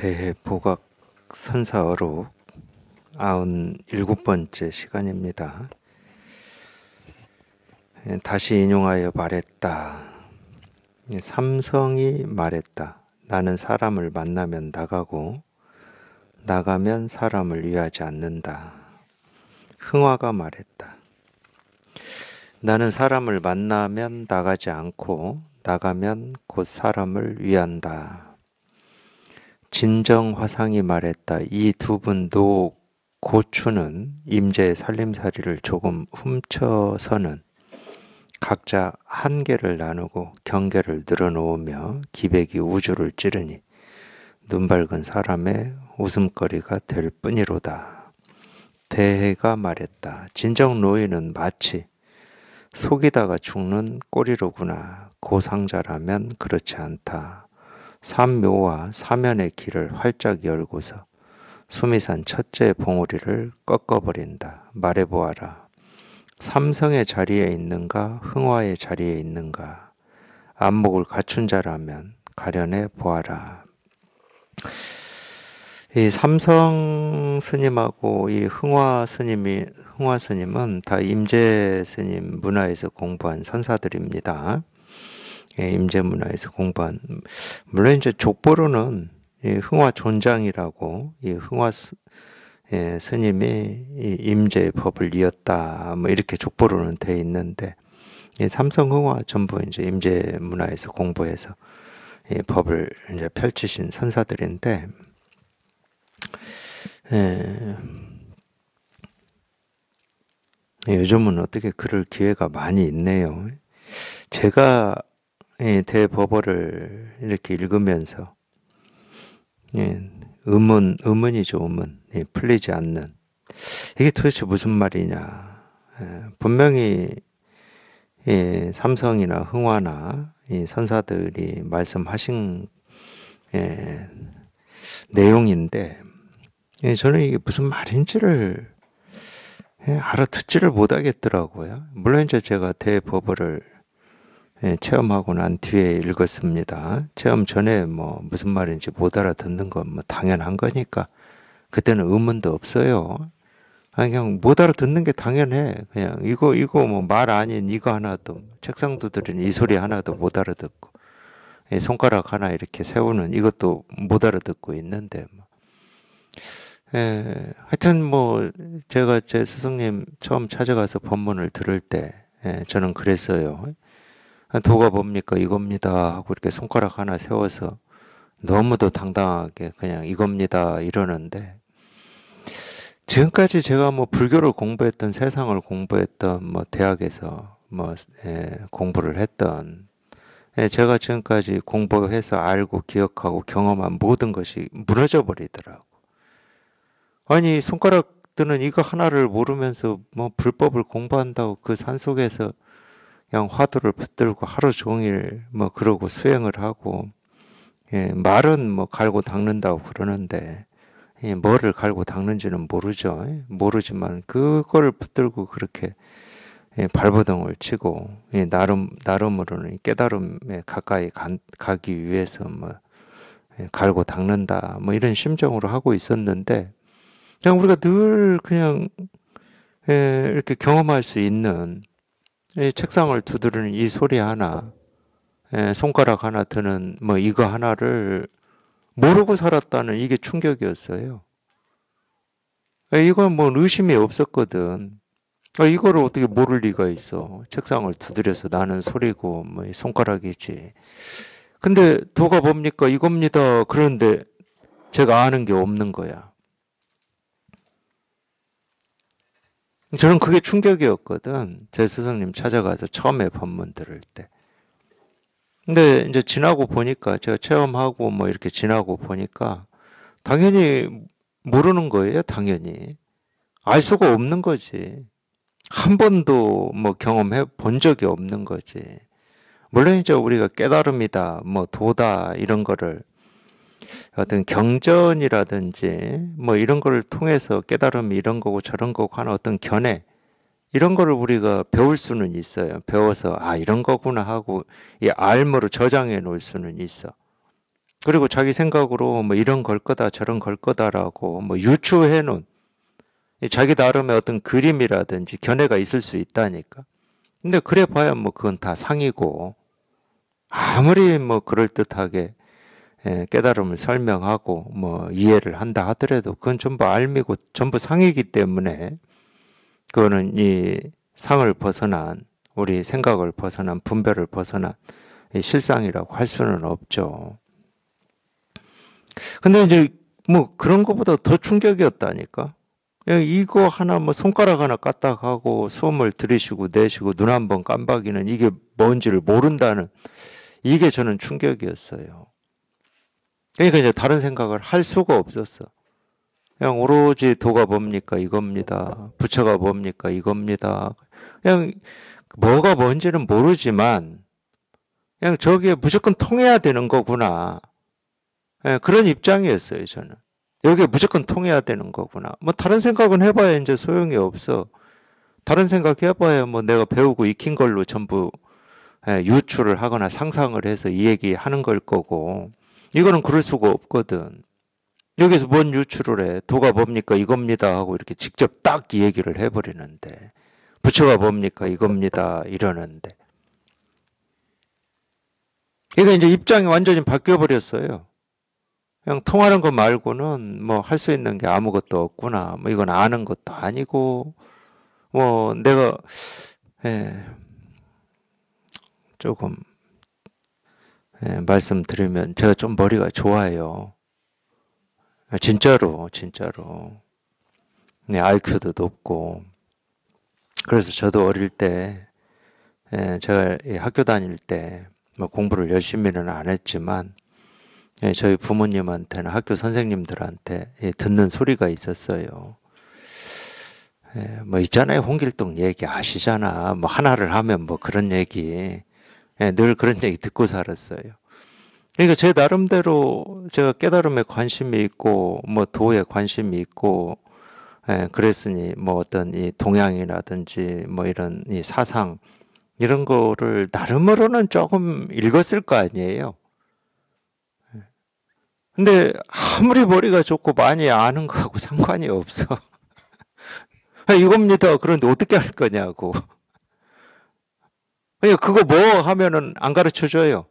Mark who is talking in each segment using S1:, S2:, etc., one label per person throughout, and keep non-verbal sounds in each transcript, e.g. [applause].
S1: 대보각 선사어록 아흔 일곱 번째 시간입니다. 예, 다시 인용하여 말했다. 예, 삼성이 말했다. 나는 사람을 만나면 나가고 나가면 사람을 위하지 않는다. 흥화가 말했다. 나는 사람을 만나면 나가지 않고 나가면 곧 사람을 위한다. 진정 화상이 말했다. 이 두 분도 고추는 임재의 살림살이를 조금 훔쳐서는 각자 한계를 나누고 경계를 늘어놓으며 기백이 우주를 찌르니 눈 밝은 사람의 웃음거리가 될 뿐이로다. 대해가 말했다. 진정 노인은 마치 속이다가 죽는 꼬리로구나. 고상자라면 그렇지 않다. 삼묘와 사면의 길을 활짝 열고서 수미산 첫째 봉우리를 꺾어버린다. 말해보아라. 삼성의 자리에 있는가 흥화의 자리에 있는가 안목을 갖춘 자라면 가련해 보아라. 이 삼성 스님하고 이 흥화 스님이 흥화 스님은 다 임재 스님 문화에서 공부한 선사들입니다. 예, 임제문화에서 공부한 물론 이제 족보로는 예, 흥화 존장이라고 예, 흥화 스님이 임제 법을 이었다 뭐 이렇게 족보로는 돼 있는데 삼성흥화 전부 이제 임제문화에서 공부해서 법을 이제 펼치신 선사들인데. 요즘은 어떻게 그럴 기회가 많이 있네요. 제가 예, 대법어를 이렇게 읽으면서 예, 의문, 의문이죠, 의문. 예, 풀리지 않는. 이게 도대체 무슨 말이냐. 예, 분명히 예, 삼성이나 흥화나 선사들이 말씀하신 내용인데 저는 이게 무슨 말인지를 알아듣지를 못하겠더라고요. 물론 이제 제가 대법어를 예, 체험하고 난 뒤에 읽었습니다. 체험 전에 뭐 무슨 말인지 못 알아듣는 건 뭐 당연한 거니까 그때는 의문도 없어요. 그냥 못 알아듣는 게 당연해. 그냥 이거 이거 뭐 말 아닌 이거 하나도 책상 두드리는 이 소리 하나도 못 알아듣고 예, 손가락 하나 이렇게 세우는 이것도 못 알아듣고 있는데 뭐. 예, 하여튼 뭐 제가 제 스승님 처음 찾아가서 법문을 들을 때 예, 저는 그랬어요. 아, 도가 뭡니까? 이겁니다. 하고 이렇게 손가락 하나 세워서 너무도 당당하게 그냥 이겁니다. 이러는데 지금까지 제가 뭐 불교를 공부했던 세상을 공부했던 뭐 대학에서 뭐 예, 공부를 했던 예, 제가 지금까지 공부해서 알고 기억하고 경험한 모든 것이 무너져 버리더라고. 아니 손가락 드는 이거 하나를 모르면서 뭐 불법을 공부한다고 그산 속에서 그냥 화두를 붙들고 하루 종일 뭐 그러고 수행을 하고 예, 말은 뭐 갈고 닦는다고 그러는데 예, 뭐를 갈고 닦는지는 모르죠. 예, 모르지만 그걸 붙들고 그렇게 예, 발버둥을 치고 예, 나름 나름으로는 깨달음에 가까이 간, 가기 위해서 뭐 예, 갈고 닦는다 뭐 이런 심정으로 하고 있었는데 그냥 우리가 늘 그냥 예, 이렇게 경험할 수 있는 이 책상을 두드리는 이 소리 하나, 예, 손가락 하나 드는 뭐 이거 하나를 모르고 살았다는 이게 충격이었어요. 예, 이건 뭐 의심이 없었거든. 어, 이거를 어떻게 모를 리가 있어. 책상을 두드려서 나는 소리고 뭐 손가락이지. 근데 도가 뭡니까? 이겁니다. 그런데 제가 아는 게 없는 거야. 저는 그게 충격이었거든. 제 스승님 찾아가서 처음에 법문 들을 때. 근데 이제 지나고 보니까 제가 체험하고 뭐 이렇게 지나고 보니까 당연히 모르는 거예요. 당연히. 알 수가 없는 거지. 한 번도 뭐 경험해 본 적이 없는 거지. 물론 이제 우리가 깨달음이다, 뭐 도다 이런 거를 어떤 경전이라든지 뭐 이런 거를 통해서 깨달음 이런 거고 저런 거고 하는 어떤 견해 이런 거를 우리가 배울 수는 있어요. 배워서 아 이런 거구나 하고 이 알모로 저장해 놓을 수는 있어. 그리고 자기 생각으로 뭐 이런 걸 거다 저런 걸 거다라고 뭐 유추해 놓은 자기 나름의 어떤 그림이라든지 견해가 있을 수 있다니까. 근데 그래 봐야 뭐 그건 다 상이고 아무리 뭐 그럴 듯하게 예, 깨달음을 설명하고 뭐 이해를 한다 하더라도 그건 전부 알미고 전부 상이기 때문에 그거는 이 상을 벗어난 우리 생각을 벗어난 분별을 벗어난 실상이라고 할 수는 없죠. 근데 이제 뭐 그런 것보다 더 충격이었다니까. 예, 이거 하나 뭐 손가락 하나 까딱하고 숨을 들이쉬고 내쉬고 눈 한 번 깜박이는 이게 뭔지를 모른다는 이게 저는 충격이었어요. 그러니까 이제 다른 생각을 할 수가 없었어. 그냥 오로지 도가 뭡니까? 이겁니다. 부처가 뭡니까? 이겁니다. 그냥 뭐가 뭔지는 모르지만 그냥 저기에 무조건 통해야 되는 거구나. 예, 그런 입장이었어요, 저는. 여기에 무조건 통해야 되는 거구나. 뭐 다른 생각은 해봐야 이제 소용이 없어. 다른 생각 해봐야 뭐 내가 배우고 익힌 걸로 전부 예, 유추를 하거나 상상을 해서 이 얘기 하는 걸 거고. 이거는 그럴 수가 없거든. 여기서 뭔 유출을 해? 도가 뭡니까? 이겁니다. 하고 이렇게 직접 딱 얘기를 해버리는데. 부처가 뭡니까? 이겁니다. 이러는데. 그러니까 이제 입장이 완전히 바뀌어버렸어요. 그냥 통하는 거 말고는 뭐 할 수 있는 게 아무것도 없구나. 뭐 이건 아는 것도 아니고, 뭐 내가, 예, 조금 예, 말씀 드리면 제가 좀 머리가 좋아요. 진짜로, 진짜로. 네, IQ도 높고. 그래서 저도 어릴 때, 예, 제가 학교 다닐 때, 뭐 공부를 열심히는 안 했지만, 예, 저희 부모님한테는 학교 선생님들한테 듣는 소리가 있었어요. 뭐 있잖아요. 홍길동 얘기 아시잖아. 뭐 하나를 하면 뭐 그런 얘기. 예, 늘 그런 얘기 듣고 살았어요. 그러니까 제 나름대로 제가 깨달음에 관심이 있고 뭐 도에 관심이 있고 예, 그랬으니 뭐 어떤 이 동양이라든지 뭐 이런 이 사상 이런 거를 나름으로는 조금 읽었을 거 아니에요. 예. 근데 아무리 머리가 좋고 많이 아는 거하고 [laughs] 상관이 없어. [laughs] 아, 이겁니다. 그런데 어떻게 할 거냐고. 그러니까 그거 뭐 하면은 안 가르쳐 줘요.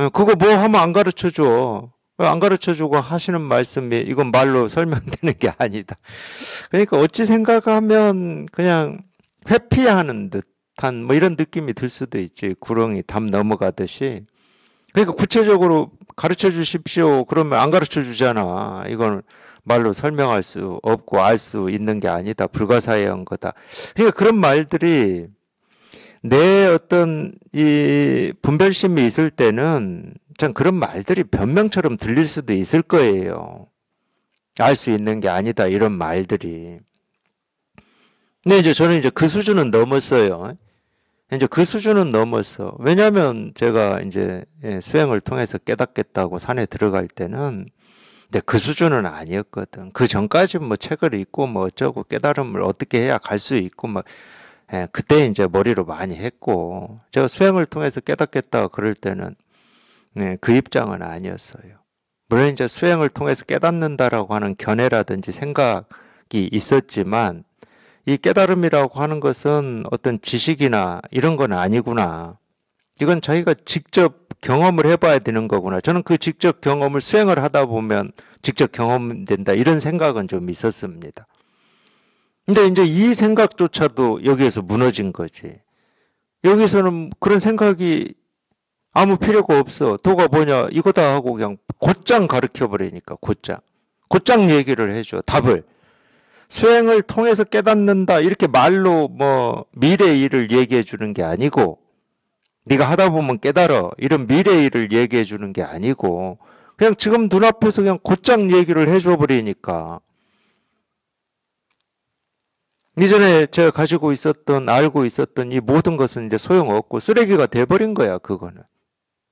S1: 예, 그거 뭐 하면 안 가르쳐 줘. 안 가르쳐 주고 하시는 말씀이 이건 말로 [laughs] 설명되는 게 아니다. 그러니까 어찌 생각하면 그냥 회피하는 듯한 뭐 이런 느낌이 들 수도 있지. 구렁이 담 넘어가듯이. 그러니까 구체적으로 가르쳐 주십시오. 그러면 안 가르쳐 주잖아. 이건 말로 설명할 수 없고 알 수 있는 게 아니다. 불가사의한 거다. 그러니까 그런 말들이 내 어떤 이 분별심이 있을 때는 참 그런 말들이 변명처럼 들릴 수도 있을 거예요. 알 수 있는 게 아니다 이런 말들이. 근데 이제 저는 이제 그 수준은 넘었어요. 이제 그 수준은 넘었어. 왜냐하면 제가 이제 예, 수행을 통해서 깨닫겠다고 산에 들어갈 때는 근데 그 수준은 아니었거든. 그 전까지 뭐 책을 읽고 뭐 어쩌고 깨달음을 어떻게 해야 갈 수 있고 막 예, 그때 이제 머리로 많이 했고 제가 수행을 통해서 깨닫겠다 그럴 때는 예, 그 입장은 아니었어요. 물론 이제 수행을 통해서 깨닫는다라고 하는 견해라든지 생각이 있었지만 이 깨달음이라고 하는 것은 어떤 지식이나 이런 건 아니구나. 이건 자기가 직접 경험을 해봐야 되는 거구나. 저는 그 직접 경험을 수행을 하다 보면 직접 경험된다. 이런 생각은 좀 있었습니다. 근데 이제 이 생각조차도 여기에서 무너진 거지. 여기서는 그런 생각이 아무 필요가 없어. 도가 뭐냐? 이거다 하고 그냥 곧장 가르켜 버리니까 곧장. 곧장 얘기를 해줘. 답을. 수행을 통해서 깨닫는다. 이렇게 말로 뭐 미래 일을 얘기해 주는 게 아니고 네가 하다 보면 깨달아. 이런 미래 일을 얘기해 주는 게 아니고 그냥 지금 눈앞에서 그냥 곧장 얘기를 해줘 버리니까 이전에 제가 가지고 있었던 알고 있었던 이 모든 것은 이제 소용없고 쓰레기가 돼버린 거야 그거는.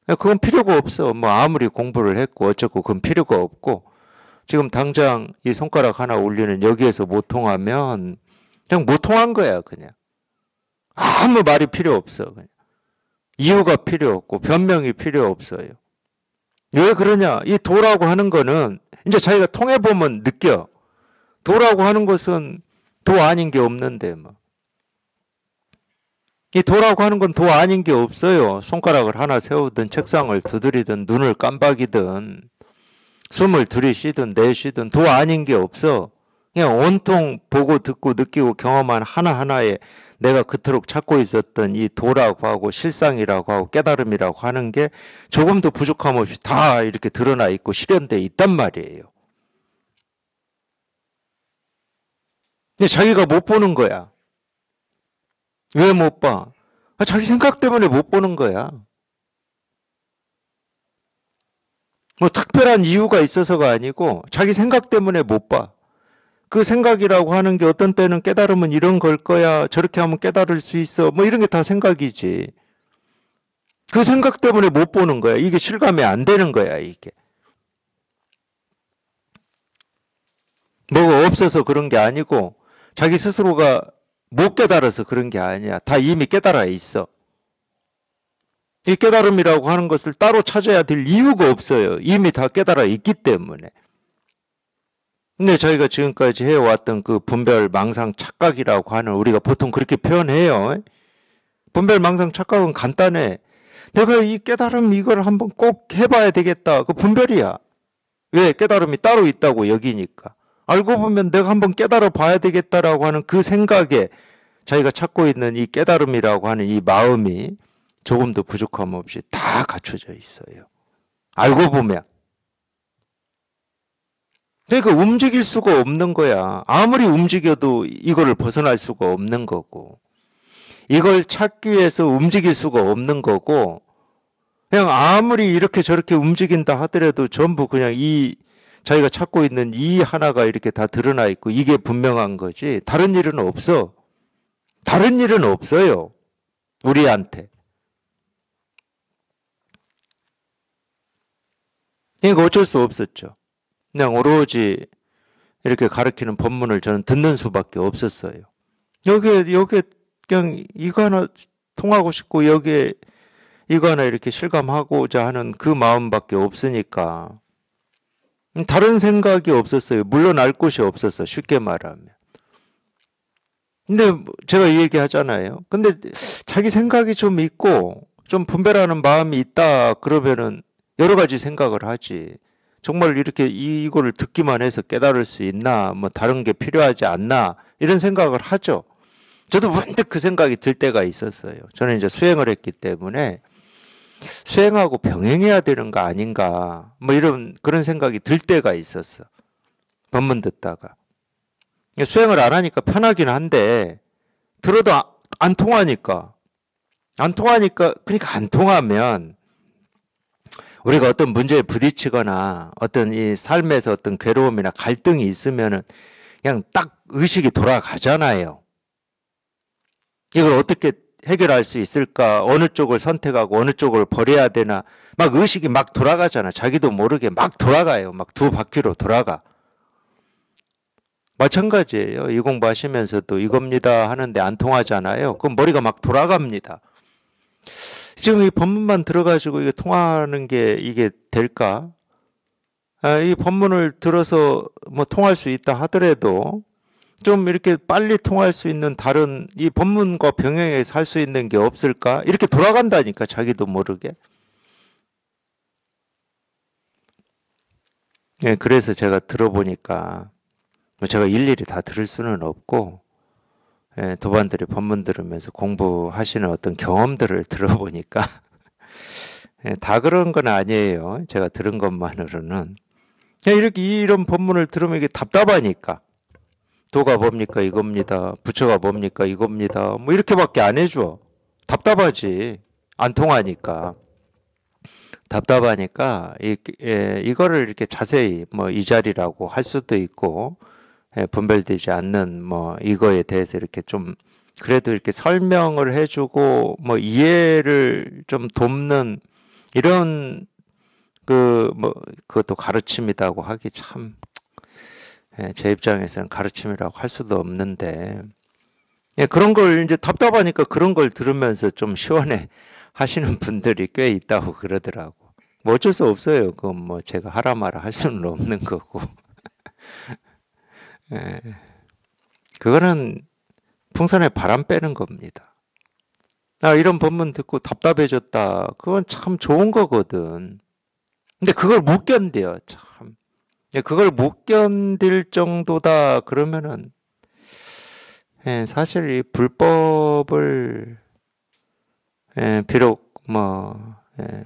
S1: 그건 필요가 없어. 뭐 아무리 공부를 했고 어쩌고 그건 필요가 없고 지금 당장 이 손가락 하나 올리는 여기에서 못 통하면 그냥 못 통한 거야 그냥. 아무 말이 필요 없어 그냥. 이유가 필요 없고 변명이 필요 없어요. 왜 그러냐? 이 도라고 하는 거는 이제 자기가 통해 보면 느껴. 도라고 하는 것은 도 아닌 게 없는데 뭐. 이 도라고 하는 건 도 아닌 게 없어요. 손가락을 하나 세우든 책상을 두드리든 눈을 깜박이든 숨을 들이쉬든 내쉬든 도 아닌 게 없어. 그냥 온통 보고 듣고 느끼고 경험한 하나하나에 내가 그토록 찾고 있었던 이 도라고 하고 실상이라고 하고 깨달음이라고 하는 게 조금도 부족함 없이 다 이렇게 드러나 있고 실현돼 있단 말이에요. 근데 자기가 못 보는 거야. 왜 못 봐? 아, 자기 생각 때문에 못 보는 거야. 뭐 특별한 이유가 있어서가 아니고 자기 생각 때문에 못 봐. 그 생각이라고 하는 게 어떤 때는 깨달으면 이런 걸 거야. 저렇게 하면 깨달을 수 있어. 뭐 이런 게 다 생각이지. 그 생각 때문에 못 보는 거야. 이게 실감이 안 되는 거야, 이게. 뭐가 없어서 그런 게 아니고 자기 스스로가 못 깨달아서 그런 게 아니야. 다 이미 깨달아 있어. 이 깨달음이라고 하는 것을 따로 찾아야 될 이유가 없어요. 이미 다 깨달아 있기 때문에. 근데 저희가 지금까지 해왔던 그 분별 망상 착각이라고 하는 우리가 보통 그렇게 표현해요. 분별 망상 착각은 간단해. 내가 이 깨달음 이걸 한번 꼭 해봐야 되겠다. 그 분별이야. 왜? 깨달음이 따로 있다고 여기니까. 알고 보면 내가 한번 깨달아 봐야 되겠다라고 하는 그 생각에 자기가 찾고 있는 이 깨달음이라고 하는 이 마음이 조금도 부족함 없이 다 갖춰져 있어요. 알고 보면. 그러니까 움직일 수가 없는 거야. 아무리 움직여도 이거를 벗어날 수가 없는 거고. 이걸 찾기 위해서 움직일 수가 없는 거고. 그냥 아무리 이렇게 저렇게 움직인다 하더라도 전부 그냥 이 자기가 찾고 있는 이 하나가 이렇게 다 드러나 있고 이게 분명한 거지. 다른 일은 없어. 다른 일은 없어요. 우리한테. 그러니까 어쩔 수 없었죠. 그냥 오로지 이렇게 가르키는 법문을 저는 듣는 수밖에 없었어요. 여기에, 여기에 그냥 이거 하나 통하고 싶고 여기에 이거 하나 이렇게 실감하고자 하는 그 마음밖에 없으니까 다른 생각이 없었어요. 물론 알 곳이 없었어. 쉽게 말하면. 근데 제가 이 얘기 하잖아요. 근데 자기 생각이 좀 있고 좀 분별하는 마음이 있다 그러면은 여러 가지 생각을 하지. 정말 이렇게 이거를 듣기만 해서 깨달을 수 있나, 뭐 다른 게 필요하지 않나, 이런 생각을 하죠. 저도 문득 그 생각이 들 때가 있었어요. 저는 이제 수행을 했기 때문에 수행하고 병행해야 되는 거 아닌가 뭐 이런 그런 생각이 들 때가 있었어. 법문 듣다가 그러니까 수행을 안 하니까 편하긴 한데 들어도 아, 안 통하니까 안 통하니까 그러니까 안 통하면 우리가 어떤 문제에 부딪히거나 어떤 이 삶에서 어떤 괴로움이나 갈등이 있으면은 그냥 딱 의식이 돌아가잖아요. 이걸 어떻게 해결할 수 있을까? 어느 쪽을 선택하고 어느 쪽을 버려야 되나? 막 의식이 막 돌아가잖아. 자기도 모르게 막 돌아가요. 막 두 바퀴로 돌아가. 마찬가지예요. 이 공부하시면서도 이겁니다 하는데 안 통하잖아요. 그럼 머리가 막 돌아갑니다. 지금 이 법문만 들어가지고 이게 통하는 게 이게 될까? 아, 이 법문을 들어서 뭐 통할 수 있다 하더라도 좀 이렇게 빨리 통할 수 있는 다른 이 법문과 병행해서 할 수 있는 게 없을까? 이렇게 돌아간다니까 자기도 모르게. 예, 그래서 제가 들어보니까 뭐 제가 일일이 다 들을 수는 없고 예, 도반들이 법문 들으면서 공부하시는 어떤 경험들을 [laughs] 들어보니까 예, 다 그런 건 아니에요. 제가 들은 것만으로는 이렇게 이런 법문을 들으면 이게 답답하니까 도가 뭡니까 이겁니다. 부처가 뭡니까 이겁니다. 뭐 이렇게밖에 안 해줘. 답답하지. 안 통하니까. 답답하니까 이, 예, 이거를 이렇게 자세히 뭐 이 자리라고 할 수도 있고 예, 분별되지 않는 뭐 이거에 대해서 이렇게 좀 그래도 이렇게 설명을 해주고 뭐 이해를 좀 돕는 이런 그 뭐 그것도 가르침이라고 하기 참 예, 제 입장에서는 가르침이라고 할 수도 없는데 예, 그런 걸 이제 답답하니까 그런 걸 들으면서 좀 시원해 [laughs] 하시는 분들이 꽤 있다고 그러더라고. 뭐 어쩔 수 없어요. 그건 뭐 제가 하라 말라할 수는 없는 거고. [laughs] 예. 그거는 풍선에 바람 빼는 겁니다. 아, 이런 법문 듣고 답답해졌다. 그건 참 좋은 거거든. 근데 그걸 못 견뎌요, 참. 예, 그걸 못 견딜 정도다 그러면은 예, 사실 이 불법을 예, 비록 뭐 예,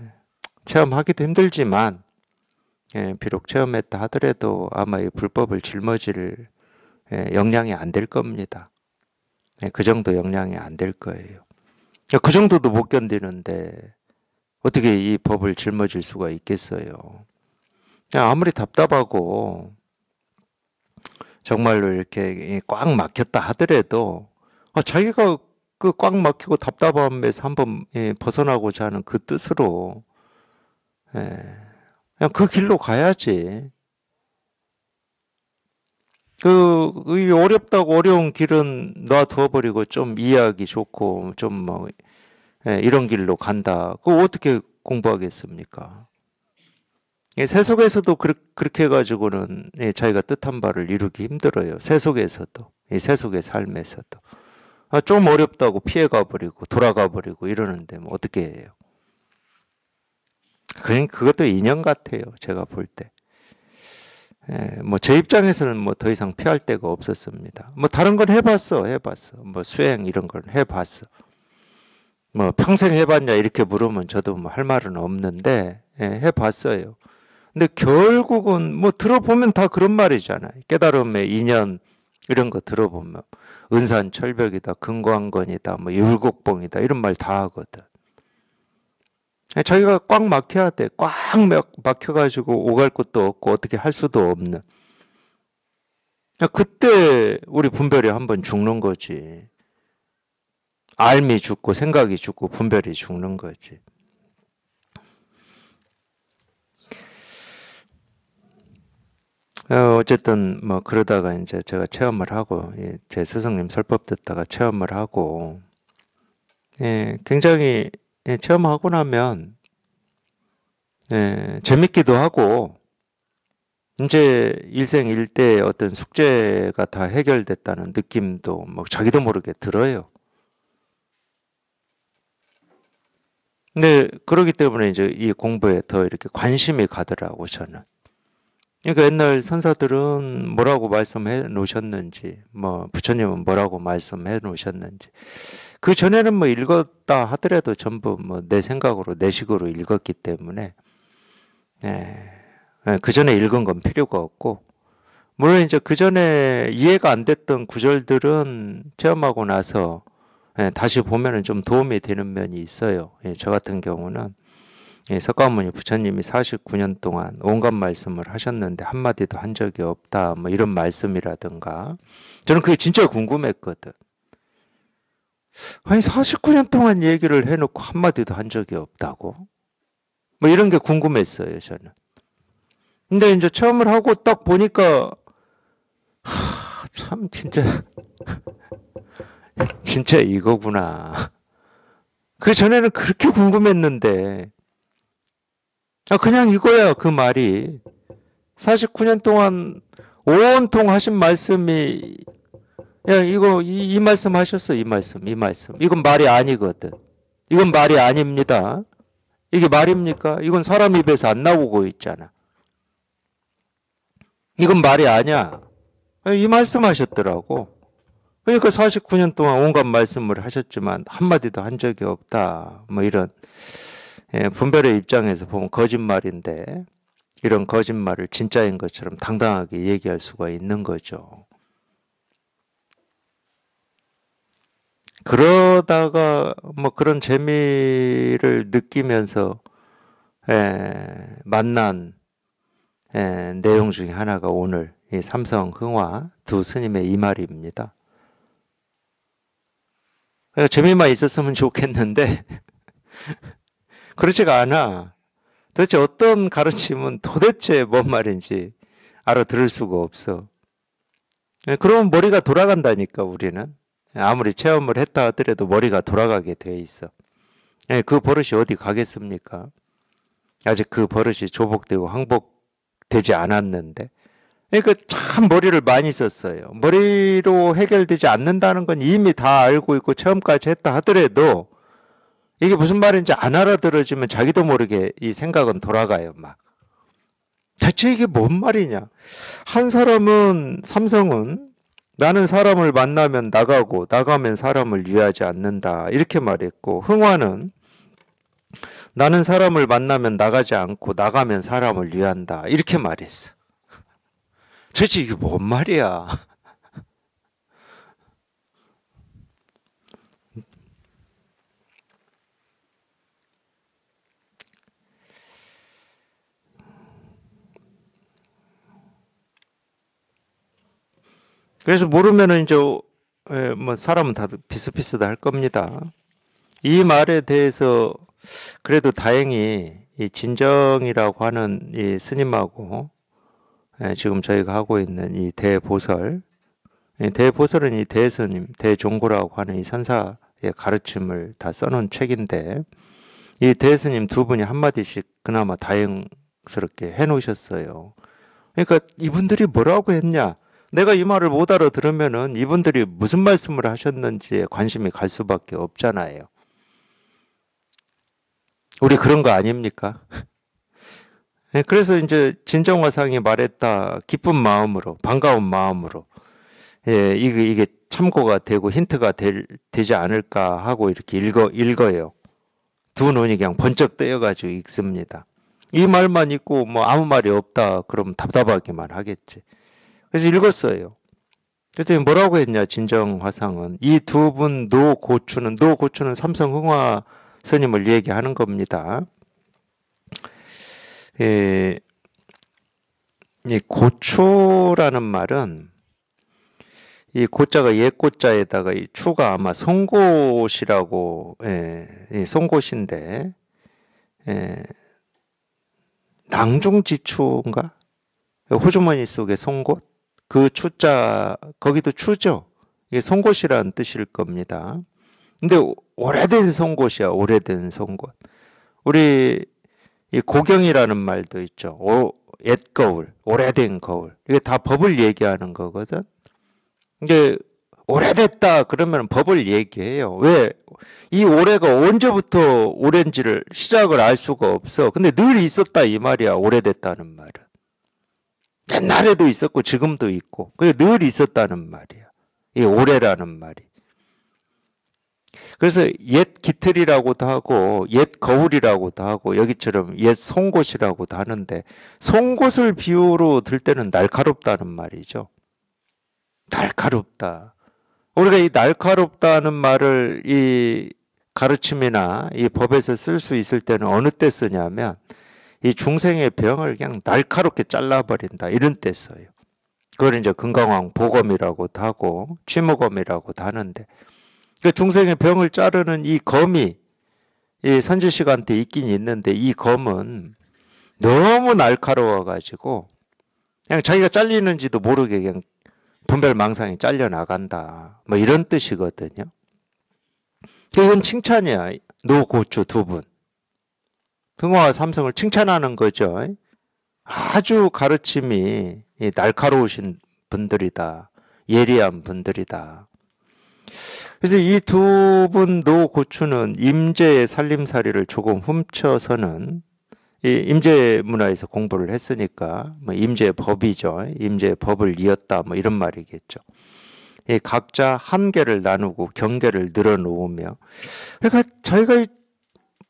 S1: 체험하기도 힘들지만 예, 비록 체험했다 하더라도 아마 이 불법을 짊어질 예, 역량이 안 될 겁니다. 예, 그 정도 역량이 안 될 거예요. 그러니까 그 정도도 못 견디는데 어떻게 이 법을 짊어질 수가 있겠어요? 그냥 아무리 답답하고 정말로 이렇게 꽉 막혔다 하더라도 아, 자기가 그 꽉 막히고 답답함에서 한번 예, 벗어나고자 하는 그 뜻으로 예, 그냥 그 길로 가야지. 그, 이 어렵다고 어려운 길은 놔두어버리고 좀 이해하기 좋고, 좀 뭐, 예, 이런 길로 간다. 그 어떻게 공부하겠습니까? 예, 세속에서도 그렇, 게 해가지고는 예, 자기가 뜻한 바를 이루기 힘들어요. 세속에서도. 예, 세속의 삶에서도. 아, 좀 어렵다고 피해가 버리고 돌아가 버리고 이러는데 뭐 어떻게 해요? 그, 그것도 인연 같아요. 제가 볼 때. 예, 뭐제 입장에서는 뭐 더 이상 피할 데가 없었습니다. 뭐 다른 건 해봤어, 해봤어. 뭐 수행 이런 건 해봤어. 뭐 평생 해봤냐 이렇게 물으면 저도 뭐 할 말은 없는데 예, 해봤어요. 근데 결국은 뭐 들어보면 다 그런 말이잖아요. 깨달음의 인연 이런 거 들어보면 은산 철벽이다, 금광건이다, 뭐 율곡봉이다 이런 말 다 하거든. 자기가 꽉 막혀야 돼. 꽉 막혀가지고 오갈 것도 없고 어떻게 할 수도 없는. 그때 우리 분별이 한번 죽는 거지. 알미 죽고 생각이 죽고 분별이 죽는 거지. 어, 어쨌든 뭐 그러다가 이제 제가 체험을 하고 예, 제 스승님 설법 듣다가 체험을 하고 예, 굉장히 예, 체험하고 나면 예, 재밌기도 하고 이제 일생 일대의 어떤 숙제가 다 해결됐다는 느낌도 뭐 자기도 모르게 들어요. 근데 그러기 때문에 이제 이 공부에 더 이렇게 관심이 가더라고 저는. 그러니까 옛날 선사들은 뭐라고 말씀해 놓으셨는지, 뭐, 부처님은 뭐라고 말씀해 놓으셨는지. 그 전에는 뭐 읽었다 하더라도 전부 뭐 내 생각으로, 내 식으로 읽었기 때문에, 예, 예. 그 전에 읽은 건 필요가 없고, 물론 이제 그 전에 이해가 안 됐던 구절들은 체험하고 나서, 예, 다시 보면은 좀 도움이 되는 면이 있어요. 예, 저 같은 경우는. 예, 석가모니 부처님이 49년 동안 온갖 말씀을 하셨는데 한마디도 한 적이 없다. 뭐 이런 말씀이라든가. 저는 그게 진짜 궁금했거든. 아니, 49년 동안 얘기를 해놓고 한마디도 한 적이 없다고? 뭐 이런 게 궁금했어요, 저는. 근데 이제 처음을 하고 딱 보니까, 하, 참, 진짜, [laughs] 진짜 이거구나. 그 전에는 그렇게 궁금했는데, 아, 그냥 이거예요, 그 말이. 49년 동안 온통 하신 말씀이, 그 이거, 이, 이 말씀 하셨어, 이 말씀, 이 말씀. 이건 말이 아니거든. 이건 말이 아닙니다. 이게 말입니까? 이건 사람 입에서 안 나오고 있잖아. 이건 말이 아니야. 아, 이 말씀 하셨더라고. 그러니까 49년 동안 온갖 말씀을 하셨지만 한마디도 한 적이 없다. 뭐 이런. 예, 분별의 입장에서 보면 거짓말인데 이런 거짓말을 진짜인 것처럼 당당하게 얘기할 수가 있는 거죠. 그러다가 뭐 그런 재미를 느끼면서 예, 만난 예, 내용 중에 하나가 오늘 이 삼성 흥화 두 스님의 이 말입니다. 그러니까 재미만 있었으면 좋겠는데 [laughs] 그렇지가 않아. 도대체 어떤 가르침은 도대체 뭔 말인지 알아들을 수가 없어. 예, 그러면 머리가 돌아간다니까 우리는 예, 아무리 체험을 했다 하더라도 머리가 돌아가게 돼 있어. 예, 그 버릇이 어디 가겠습니까? 아직 그 버릇이 조복되고 항복되지 않았는데. 그러니까 참 머리를 많이 썼어요. 머리로 해결되지 않는다는 건 이미 다 알고 있고 체험까지 했다 하더라도 이게 무슨 말인지 안 알아들어지면 자기도 모르게 이 생각은 돌아가요, 막. 대체 이게 뭔 말이냐? 한 사람은 삼성은 나는 사람을 만나면 나가고 나가면 사람을 위하지 않는다. 이렇게 말했고 흥화는 나는 사람을 만나면 나가지 않고 나가면 사람을 위한다. 이렇게 말했어. [laughs] 대체 이게 뭔 말이야? 그래서 모르면은 이제 예, 뭐 사람은 다 비슷비슷할 겁니다. 이 말에 대해서 그래도 다행히 이 진정이라고 하는 이 스님하고 예, 지금 저희가 하고 있는 이 대보설, 대보설은 이 대스님, 대종고라고 하는 이 선사의 가르침을 다 써놓은 책인데 이 대스님 두 분이 한마디씩 그나마 다행스럽게 해놓으셨어요. 그러니까 이분들이 뭐라고 했냐? 내가 이 말을 못 알아들으면은 이분들이 무슨 말씀을 하셨는지에 관심이 갈 수밖에 없잖아요. 우리 그런 거 아닙니까? [laughs] 예, 그래서 이제 진정화상이 말했다. 기쁜 마음으로, 반가운 마음으로. 예, 이게, 이게 참고가 되고 힌트가 될, 되지 않을까 하고 이렇게 읽어, 읽어요. 두 눈이 그냥 번쩍 떠여가지고 읽습니다. 이 말만 있고 뭐 아무 말이 없다. 그럼 답답하기만 하겠지. 그래서 읽었어요. 그랬더니 뭐라고 했냐, 진정 화상은. 이 두 분노 고추는, 노 고추는 삼성흥화 스님을 얘기하는 겁니다. 예, 이 고추라는 말은 이 고자가 옛고자에다가 이 추가 아마 송곳이라고 예, 이 송곳인데 예, 낭중지추인가 호주머니 속의 송곳 그 추자 거기도 추죠. 이게 송곳이라는 뜻일 겁니다. 근데 오래된 송곳이야. 오래된 송곳. 우리 이 고경이라는 말도 있죠. 오, 옛 거울, 오래된 거울. 이게 다 법을 얘기하는 거거든. 근데 오래됐다 그러면 법을 얘기해요. 왜? 이오래가 언제부터 오렌지를 시작을 알 수가 없어. 근데 늘 있었다 이 말이야. 오래됐다는 말은. 옛날에도 있었고 지금도 있고 늘 있었다는 말이야. 이올해라는 말이. 그래서 옛기틀이라고도 하고 옛 거울이라고도 하고 여기처럼 옛 송곳이라고도 하는데 송곳을 비유로 들 때는 날카롭다는 말이죠. 날카롭다. 우리가 이 날카롭다는 말을 이 가르침이나 이 법에서 쓸 수 있을 때는 어느 때 쓰냐면 이 중생의 병을 그냥 날카롭게 잘라버린다. 이런 뜻이에요 그걸 이제 금강왕 보검이라고도 하고 취무검이라고도 하는데 그 중생의 병을 자르는 이 검이 이 선지식한테 있긴 있는데 이 검은 너무 날카로워가지고 그냥 자기가 잘리는지도 모르게 그냥 분별망상이 잘려 나간다 뭐 이런 뜻이거든요. 이건 칭찬이야 노 고추 두 분. 금화와 삼성을 칭찬하는 거죠. 아주 가르침이 날카로우신 분들이다. 예리한 분들이다. 그래서 이 두 분도 고추는 임제의 살림살이를 조금 훔쳐서는 임제 문화에서 공부를 했으니까 뭐 임제 법이죠. 임제 법을 이었다 뭐 이런 말이겠죠. 각자 한계를 나누고 경계를 늘어놓으며 그러니까 저희가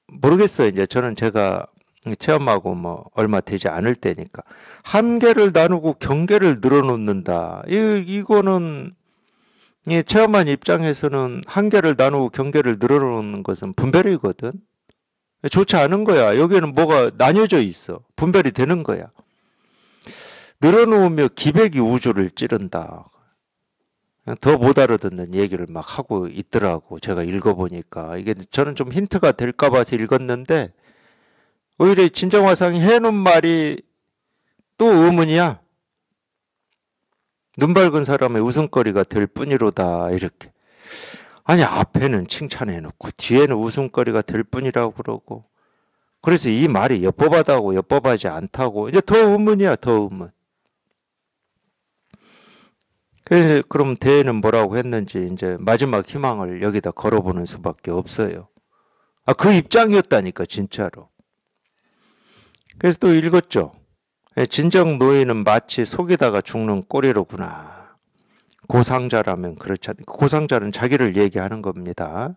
S1: 모르겠어요. 이제 저는 제가 체험하고 뭐 얼마 되지 않을 때니까 한계를 나누고 경계를 늘어놓는다. 이 이거는 예, 체험한 입장에서는 한계를 나누고 경계를 늘어놓는 것은 분별이거든. 좋지 않은 거야. 여기는 뭐가 나뉘어져 있어. 분별이 되는 거야. 늘어놓으며 기백이 우주를 찌른다. 더못 알아듣는 얘기를 막 하고 있더라고. 제가 읽어보니까. 이게 저는 좀 힌트가 될까봐서 읽었는데, 오히려 진정화상이 해놓은 말이 또 의문이야. 눈 밝은 사람의 웃음거리가 될 뿐이로다. 이렇게. 아니, 앞에는 칭찬해놓고, 뒤에는 웃음거리가 될 뿐이라고 그러고. 그래서 이 말이 여법하다고 여법하지 않다고. 이제 더 의문이야, 더 의문. 그 그럼 대회는 뭐라고 했는지 이제 마지막 희망을 여기다 걸어보는 수밖에 없어요. 아, 그 입장이었다니까, 진짜로. 그래서 또 읽었죠. 예, 진정 노예는 마치 속에다가 죽는 꼬리로구나. 고상자라면 그렇지, 않, 고상자는 자기를 얘기하는 겁니다.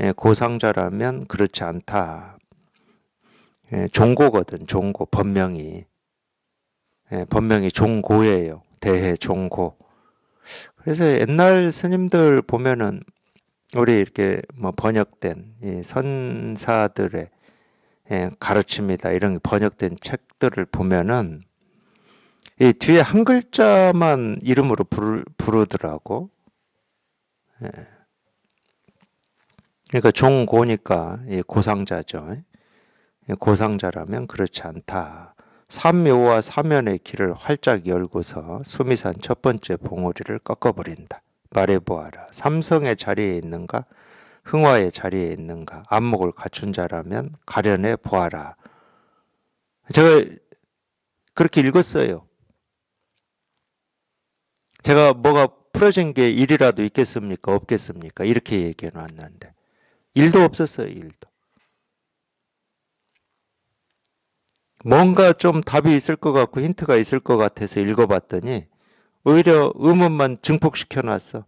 S1: 예, 고상자라면 그렇지 않다. 예, 종고거든, 종고, 법명이. 법명이 종고예요. 대해 종고. 그래서 옛날 스님들 보면은 우리 이렇게 뭐 번역된 이 선사들의 예, 가르침이다 이런 번역된 책들을 보면은 이 뒤에 한 글자만 이름으로 부르, 부르더라고. 예. 그러니까 종고니까 예, 고상자죠. 고상자라면 그렇지 않다. 삼묘와 사면의 길을 활짝 열고서 수미산 첫 번째 봉우리를 꺾어버린다. 말해보아라. 삼성의 자리에 있는가? 흥화의 자리에 있는가? 안목을 갖춘 자라면 가련해 보아라. 제가 그렇게 읽었어요. 제가 뭐가 풀어진 게 일이라도 있겠습니까? 없겠습니까? 이렇게 얘기해 놨는데. 일도 없었어요, 일도. 뭔가 좀 답이 있을 것 같고 힌트가 있을 것 같아서 읽어봤더니 오히려 의문만 증폭시켜 놨어.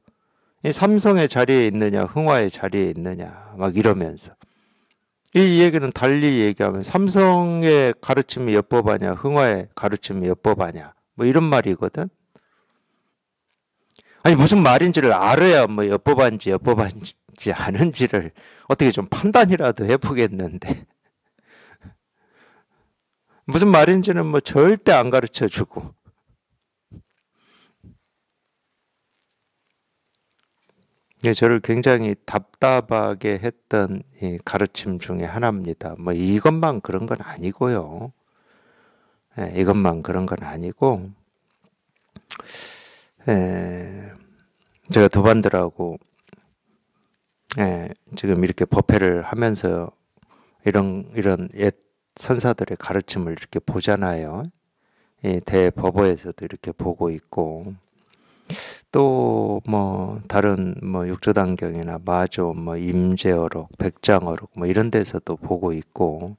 S1: 이 삼성의 자리에 있느냐, 흥화의 자리에 있느냐, 막 이러면서. 이 얘기는 달리 얘기하면 삼성의 가르침이 여법하냐, 흥화의 가르침이 여법하냐, 뭐 이런 말이거든. 아니, 무슨 말인지를 알아야 뭐 여법한지 여법한지 아는지를 어떻게 좀 판단이라도 해보겠는데. 무슨 말인지는 뭐 절대 안 가르쳐 주고. 예, 저를 굉장히 답답하게 했던 가르침 중에 하나입니다. 뭐 이것만 그런 건 아니고요. 예, 이것만 그런 건 아니고, 예, 제가 도반들하고 예, 지금 이렇게 법회를 하면서 이런 이런 옛 선사들의 가르침을 이렇게 보잖아요. 예, 대법어에서도 이렇게 보고 있고 또 뭐 다른 뭐 육조단경이나 마조 뭐 임제어록 백장어록 뭐 이런 데서도 보고 있고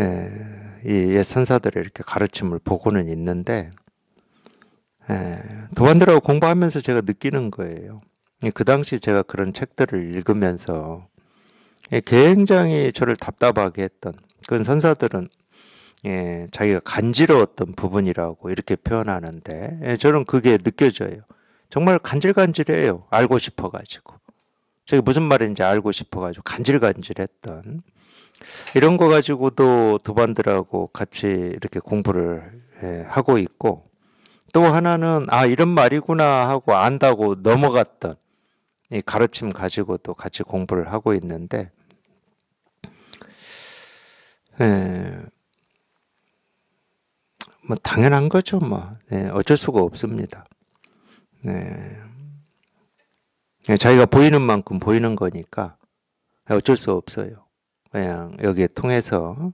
S1: 예, 이 옛 선사들의 이렇게 가르침을 보고는 있는데 예, 도반들하고 공부하면서 제가 느끼는 거예요. 그 당시 제가 그런 책들을 읽으면서 예, 굉장히 저를 답답하게 했던 그런 선사들은 예, 자기가 간지러웠던 부분이라고 이렇게 표현하는데 예, 저는 그게 느껴져요. 정말 간질간질해요. 알고 싶어가지고. 저게 무슨 말인지 알고 싶어가지고 간질간질했던 이런 거 가지고도 두반들하고 같이 이렇게 공부를 예, 하고 있고 또 하나는 아 이런 말이구나 하고 안다고 넘어갔던 이 가르침 가지고도 같이 공부를 하고 있는데 예. 뭐 당연한 거죠, 뭐. 예, 어쩔 수가 없습니다. 네. 예, 자기가 보이는 만큼 보이는 거니까 어쩔 수 없어요. 그냥 여기에 통해서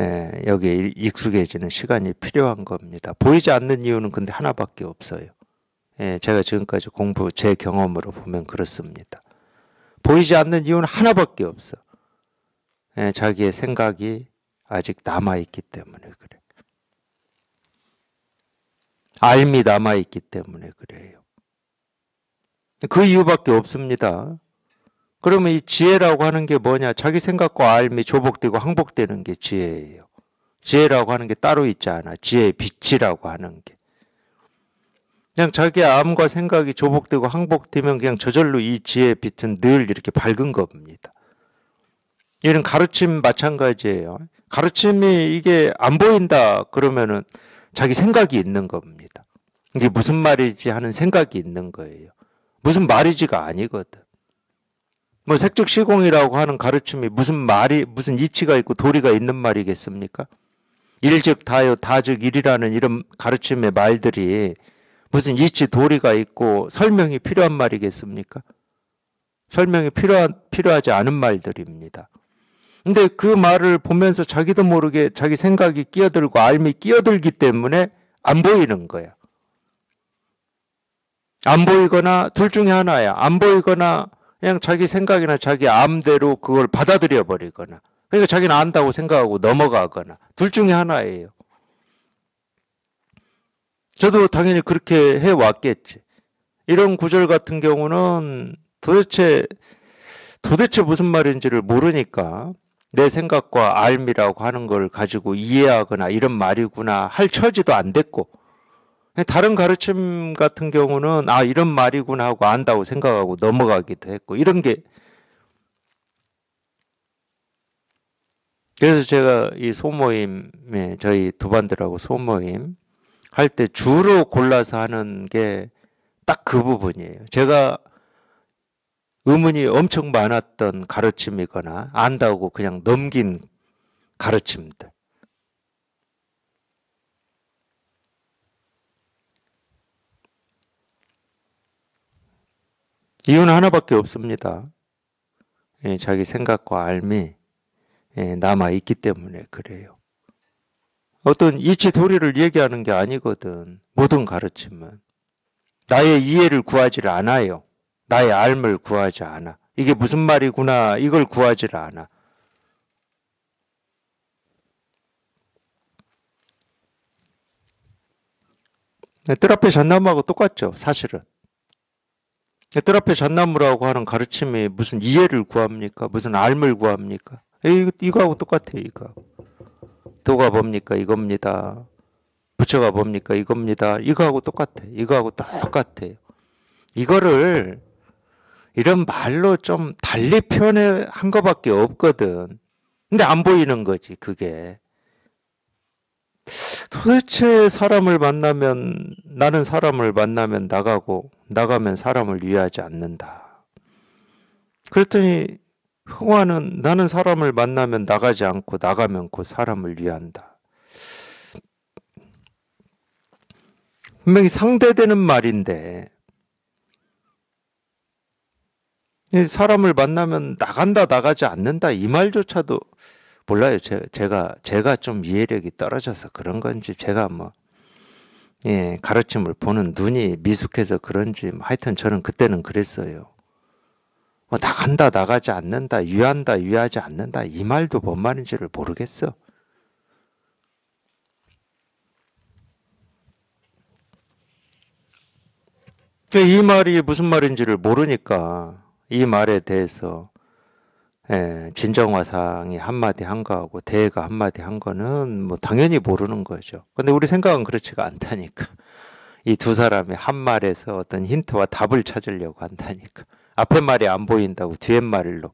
S1: 예, 여기에 익숙해지는 시간이 필요한 겁니다. 보이지 않는 이유는 근데 하나밖에 없어요. 예, 제가 지금까지 공부 제 경험으로 보면 그렇습니다. 보이지 않는 이유는 하나밖에 없어. 예, 자기의 생각이 아직 남아있기 때문에 그래. 알미 남아있기 때문에 그래요. 그 이유밖에 없습니다. 그러면 이 지혜라고 하는 게 뭐냐? 자기 생각과 알미 조복되고 항복되는 게 지혜예요. 지혜라고 하는 게 따로 있지 않아. 지혜의 빛이라고 하는 게. 그냥 자기 암과 생각이 조복되고 항복되면 그냥 저절로 이 지혜의 빛은 늘 이렇게 밝은 겁니다. 이런 가르침 마찬가지예요. 가르침이 이게 안 보인다 그러면은 자기 생각이 있는 겁니다. 이게 무슨 말이지 하는 생각이 있는 거예요. 무슨 말이지가 아니거든. 뭐 색적 시공이라고 하는 가르침이 무슨 말이 무슨 이치가 있고 도리가 있는 말이겠습니까? 일즉 다요 다즉 일이라는 이런 가르침의 말들이 무슨 이치 도리가 있고 설명이 필요한 말이겠습니까? 설명이 필요한 필요하지 않은 말들입니다. 근데 그 말을 보면서 자기도 모르게 자기 생각이 끼어들고 알미 끼어들기 때문에 안 보이는 거야. 안 보이거나 둘 중에 하나야. 안 보이거나 그냥 자기 생각이나 자기 암대로 그걸 받아들여 버리거나. 그러니까 자기는 안다고 생각하고 넘어가거나. 둘 중에 하나예요. 저도 당연히 그렇게 해 왔겠지. 이런 구절 같은 경우는 도대체 도대체 무슨 말인지를 모르니까 내 생각과 알미라고 하는 걸 가지고 이해하거나 이런 말이구나 할 처지도 안 됐고 다른 가르침 같은 경우는 아 이런 말이구나 하고 안다고 생각하고 넘어가기도 했고 이런 게 그래서 제가 이 소모임에 저희 두반들하고 소모임 할 때 주로 골라서 하는 게 딱 그 부분이에요. 제가 의문이 엄청 많았던 가르침이거나 안다고 그냥 넘긴 가르침들. 이유는 하나밖에 없습니다. 예, 자기 생각과 알미 예, 남아 있기 때문에 그래요. 어떤 이치 도리를 얘기하는 게 아니거든. 모든 가르침은 나의 이해를 구하지 를 않아요. 나의 앎을 구하지 않아. 이게 무슨 말이구나. 이걸 구하지 않아. 뜰 앞에 잣나무하고 똑같죠. 사실은. 뜰 앞에 잣나무라고 하는 가르침이 무슨 이해를 구합니까? 무슨 알을 구합니까? 이거하고 똑같아요. 이거. 도가 뭡니까? 이겁니다. 부처가 뭡니까? 이겁니다. 이거하고 똑같아. 이거하고 똑같아 이거를 이런 말로 좀 달리 표현한 것밖에 없거든. 근데 안 보이는 거지, 그게. 도대체 사람을 만나면, 나는 사람을 만나면 나가고, 나가면 사람을 위하지 않는다. 그랬더니, 흥화는 나는 사람을 만나면 나가지 않고, 나가면 그 사람을 위한다. 분명히 상대되는 말인데, 사람을 만나면 나간다 나가지 않는다 이 말조차도 몰라요. 제, 제가 제가 좀 이해력이 떨어져서 그런 건지 제가 뭐 예, 가르침을 보는 눈이 미숙해서 그런지 뭐, 하여튼 저는 그때는 그랬어요. 뭐 나간다 나가지 않는다 유한다 유하지 않는다 이 말도 뭔 말인지를 모르겠어. 이 말이 무슨 말인지를 모르니까 이 말에 대해서 예, 진정화상이 한마디 한 거하고 대가 한마디 한 거는 뭐 당연히 모르는 거죠. 근데 우리 생각은 그렇지가 않다니까. 이 두 사람이 한 말에서 어떤 힌트와 답을 찾으려고 한다니까. 앞에 말이 안 보인다고 뒤에 말로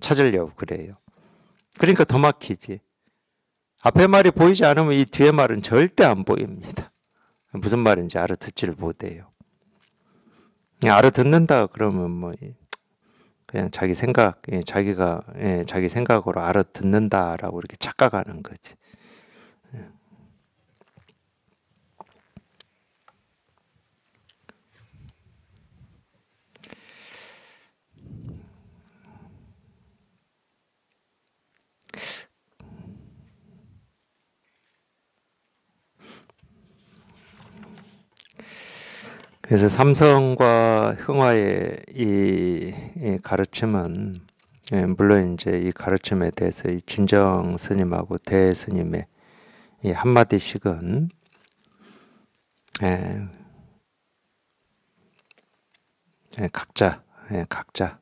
S1: 찾으려고 그래요. 그러니까 더 막히지. 앞에 말이 보이지 않으면 이 뒤에 말은 절대 안 보입니다. 무슨 말인지 알아듣지를 못해요. 알아듣는다 그러면 뭐 그냥 자기 생각, 예, 자기가 예, 자기 생각으로 알아듣는다라고 이렇게 착각하는 거지. 그래서 삼성과 흥화의 이, 이 가르침은 예, 물론 이제 이 가르침에 대해서 이 진정 스님하고 대 스님의 이 한마디씩은 예, 예, 각자 예, 각자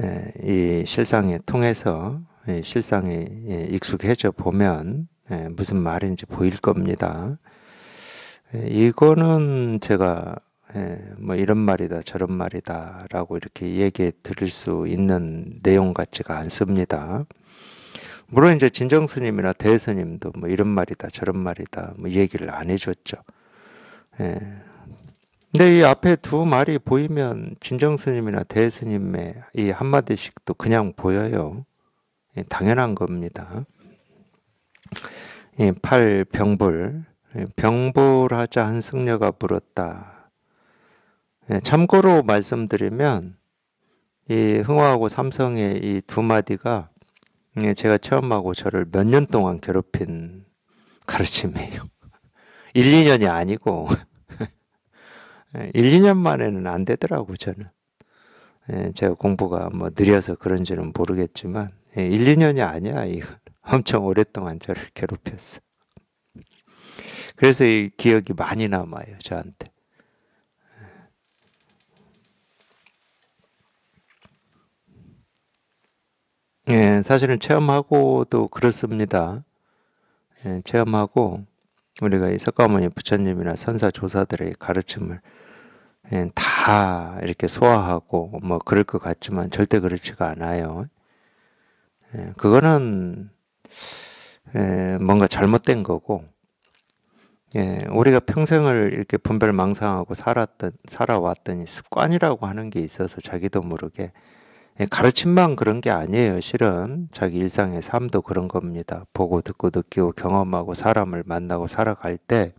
S1: 예, 이 실상에 통해서 실상이 예, 익숙해져 보면 무슨 말인지 보일 겁니다. 예, 이거는 제가 예, 뭐 이런 말이다 저런 말이다라고 이렇게 얘기해 드릴 수 있는 내용 같지가 않습니다. 물론 이제 진정 스님이나 대스님도 뭐 이런 말이다 저런 말이다 뭐 얘기를 안 해줬죠. 예. 근데 이 앞에 두 말이 보이면 진정 스님이나 대스님의 이 한마디씩도 그냥 보여요. 예, 당연한 겁니다. 예, 팔병불 예, 병보라자 한승려가 불었다 예, 참고로 말씀드리면 이 흥화하고 삼성의 이 두 마디가 예, 제가 체험하고 저를 몇 년 동안 괴롭힌 가르침이에요. 1, [laughs] 2년이 아니고 1, [laughs] 2년 만에는 안 되더라고 저는. 제가 공부가 뭐 느려서 그런지는 모르겠지만 1, 2년이 아니야 엄청 오랫동안 저를 괴롭혔어. 그래서 이 기억이 많이 남아요, 저한테. 예, 사실은 체험하고도 그렇습니다. 예, 체험하고 우리가 이 석가모니 부처님이나 선사 조사들의 가르침을 예, 다 이렇게 소화하고 뭐 그럴 것 같지만 절대 그렇지가 않아요. 예, 그거는 예, 뭔가 잘못된 거고 예, 우리가 평생을 이렇게 분별망상하고 살았던 살아왔더니 습관이라고 하는 게 있어서 자기도 모르게 예, 가르침만 그런 게 아니에요. 실은 자기 일상의 삶도 그런 겁니다. 보고 듣고 느끼고 경험하고 사람을 만나고 살아갈 때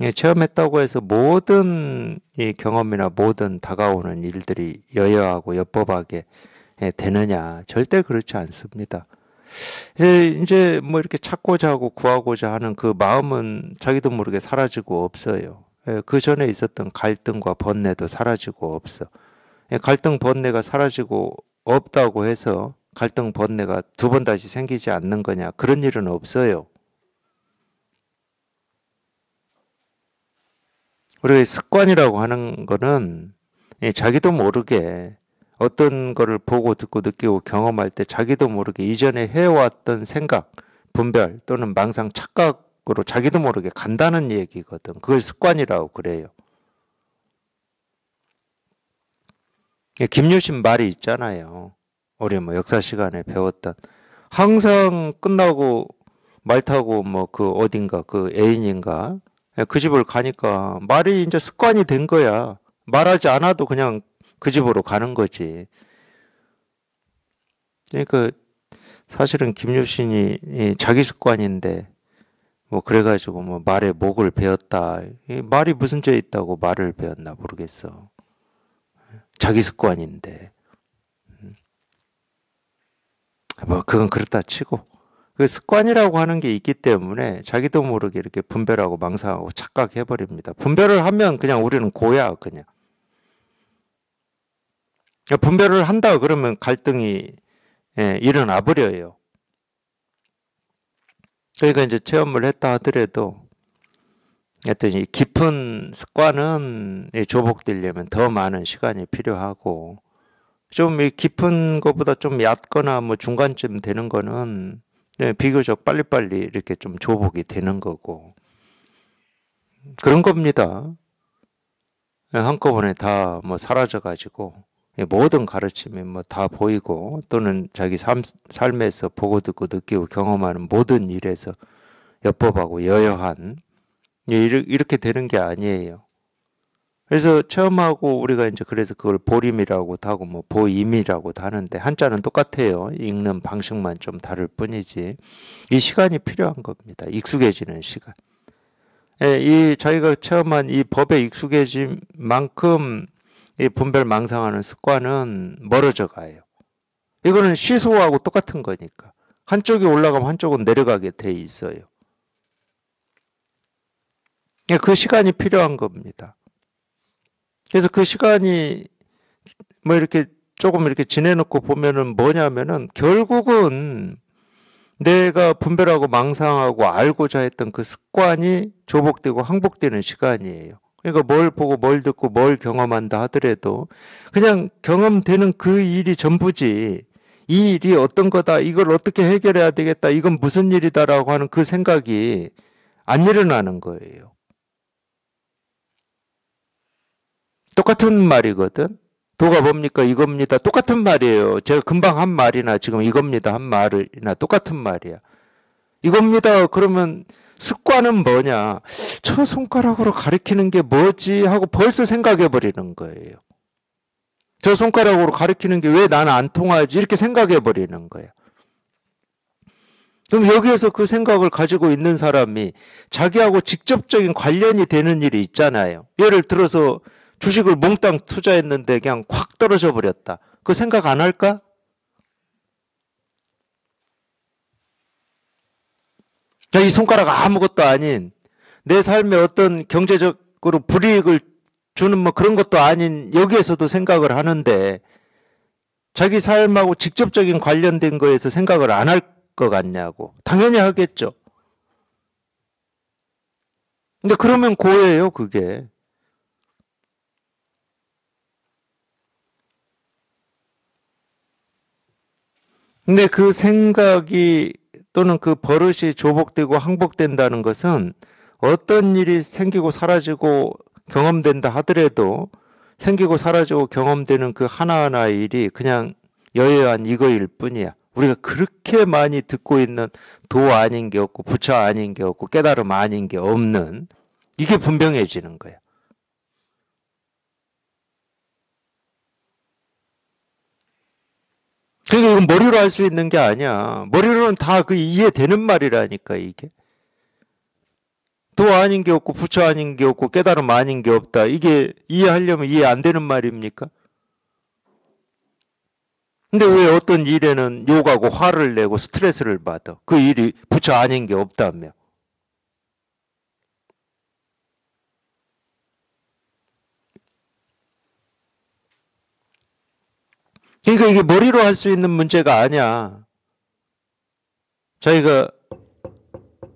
S1: 예, 체험했다고 해서 모든 이 경험이나 모든 다가오는 일들이 여여하고 여법하게 예, 되느냐 절대 그렇지 않습니다. 예, 이제 뭐 이렇게 찾고자 하고 구하고자 하는 그 마음은 자기도 모르게 사라지고 없어요. 예, 그 전에 있었던 갈등과 번뇌도 사라지고 없어. 예, 갈등 번뇌가 사라지고 없다고 해서 갈등 번뇌가 두 번 다시 생기지 않는 거냐 그런 일은 없어요. 우리가 습관이라고 하는 거는 자기도 모르게 어떤 거를 보고 듣고 느끼고 경험할 때 자기도 모르게 이전에 해왔던 생각, 분별 또는 망상 착각으로 자기도 모르게 간다는 얘기거든. 그걸 습관이라고 그래요. 예, 김유신 말이 있잖아요. 우리 뭐 역사 시간에 배웠던 항상 끝나고 말 타고 뭐 그 어딘가 그 애인인가 예, 그 집을 가니까 말이 이제 습관이 된 거야. 말하지 않아도 그냥 그 집으로 가는 거지. 그러니까 사실은 김유신이 자기 습관인데 뭐 그래가지고 뭐 말에 목을 베었다. 말이 무슨 죄 있다고 말을 베었나 모르겠어. 자기 습관인데. 음. 뭐 그건 그렇다 치고 그 습관이라고 하는 게 있기 때문에 자기도 모르게 이렇게 분별하고 망상하고 착각해 버립니다. 분별을 하면 그냥 우리는 고야 그냥. 그러니까 분별을 한다 그러면 갈등이 예, 일어나 버려요. 그러니까 이제 체험을 했다 하더라도 어떤 이 깊은 습관은 조복되려면 더 많은 시간이 필요하고 좀 이 깊은 것보다 좀 얕거나 뭐 중간쯤 되는 거는 네, 비교적 빨리빨리 이렇게 좀 조복이 되는 거고 그런 겁니다. 예, 한꺼번에 다 뭐 사라져 가지고 예, 모든 가르침이 뭐 다 보이고 또는 자기 삶, 삶에서 보고 듣고 느끼고 경험하는 모든 일에서 엿법하고 여여한 예, 이렇게 되는 게 아니에요. 그래서 체험하고 우리가 이제 그래서 그걸 보림이라고 하고 뭐 보임이라고도 하는데 한자는 똑같아요. 읽는 방식만 좀 다를 뿐이지. 이 시간이 필요한 겁니다. 익숙해지는 시간. 예, 이 저희가 체험한 이 법에 익숙해진 만큼 이 분별 망상하는 습관은 멀어져 가요. 이거는 시소하고 똑같은 거니까. 한쪽이 올라가면 한쪽은 내려가게 돼 있어요. 예, 그 시간이 필요한 겁니다. 그래서 그 시간이 뭐 이렇게 조금 이렇게 지내놓고 보면은 뭐냐면은 결국은 내가 분별하고 망상하고 알고자 했던 그 습관이 조복되고 항복되는 시간이에요. 그러니까 뭘 보고 뭘 듣고 뭘 경험한다 하더라도 그냥 경험되는 그 일이 전부지 이 일이 어떤 거다 이걸 어떻게 해결해야 되겠다 이건 무슨 일이다라고 하는 그 생각이 안 일어나는 거예요. 똑같은 말이거든. 도가 뭡니까 이겁니다. 똑같은 말이에요. 제가 금방 한 말이나 지금 이겁니다 한 말이나 똑같은 말이야. 이겁니다. 그러면 습관은 뭐냐? 네. 저 손가락으로 가리키는 게 뭐지? 하고 벌써 생각해 버리는 거예요. 저 손가락으로 가리키는 게 왜 나는 안 통하지? 이렇게 생각해 버리는 거예요. 그럼 여기에서 그 생각을 가지고 있는 사람이 자기하고 직접적인 관련이 되는 일이 있잖아요. 예를 들어서 주식을 몽땅 투자했는데 그냥 확 떨어져 버렸다. 그 생각 안 할까? 저이 손가락 아무것도 아닌 내 삶에 어떤 경제적으로 불이익을 주는 뭐 그런 것도 아닌 여기에서도 생각을 하는데 자기 삶하고 직접적인 관련된 거에서 생각을 안 할 것 같냐고. 당연히 하겠죠. 근데 그러면 고예요, 그게. 근데 그 생각이 또는 그 버릇이 조복되고 항복된다는 것은 어떤 일이 생기고 사라지고 경험된다 하더라도 생기고 사라지고 경험되는 그 하나하나의 일이 그냥 여여한 이거일 뿐이야. 우리가 그렇게 많이 듣고 있는 도 아닌 게 없고 부처 아닌 게 없고 깨달음 아닌 게 없는 이게 분명해지는 거야. 그러니까 이건 머리로 할 수 있는 게 아니야. 머리로는 다 그 이해되는 말이라니까 이게. 도 아닌 게 없고 부처 아닌 게 없고 깨달음 아닌 게 없다. 이게 이해하려면 이해 안 되는 말입니까? 근데 왜 어떤 일에는 욕하고 화를 내고 스트레스를 받아? 그 일이 부처 아닌 게 없다며. 그러니까 이게 머리로 할 수 있는 문제가 아니야. 저희가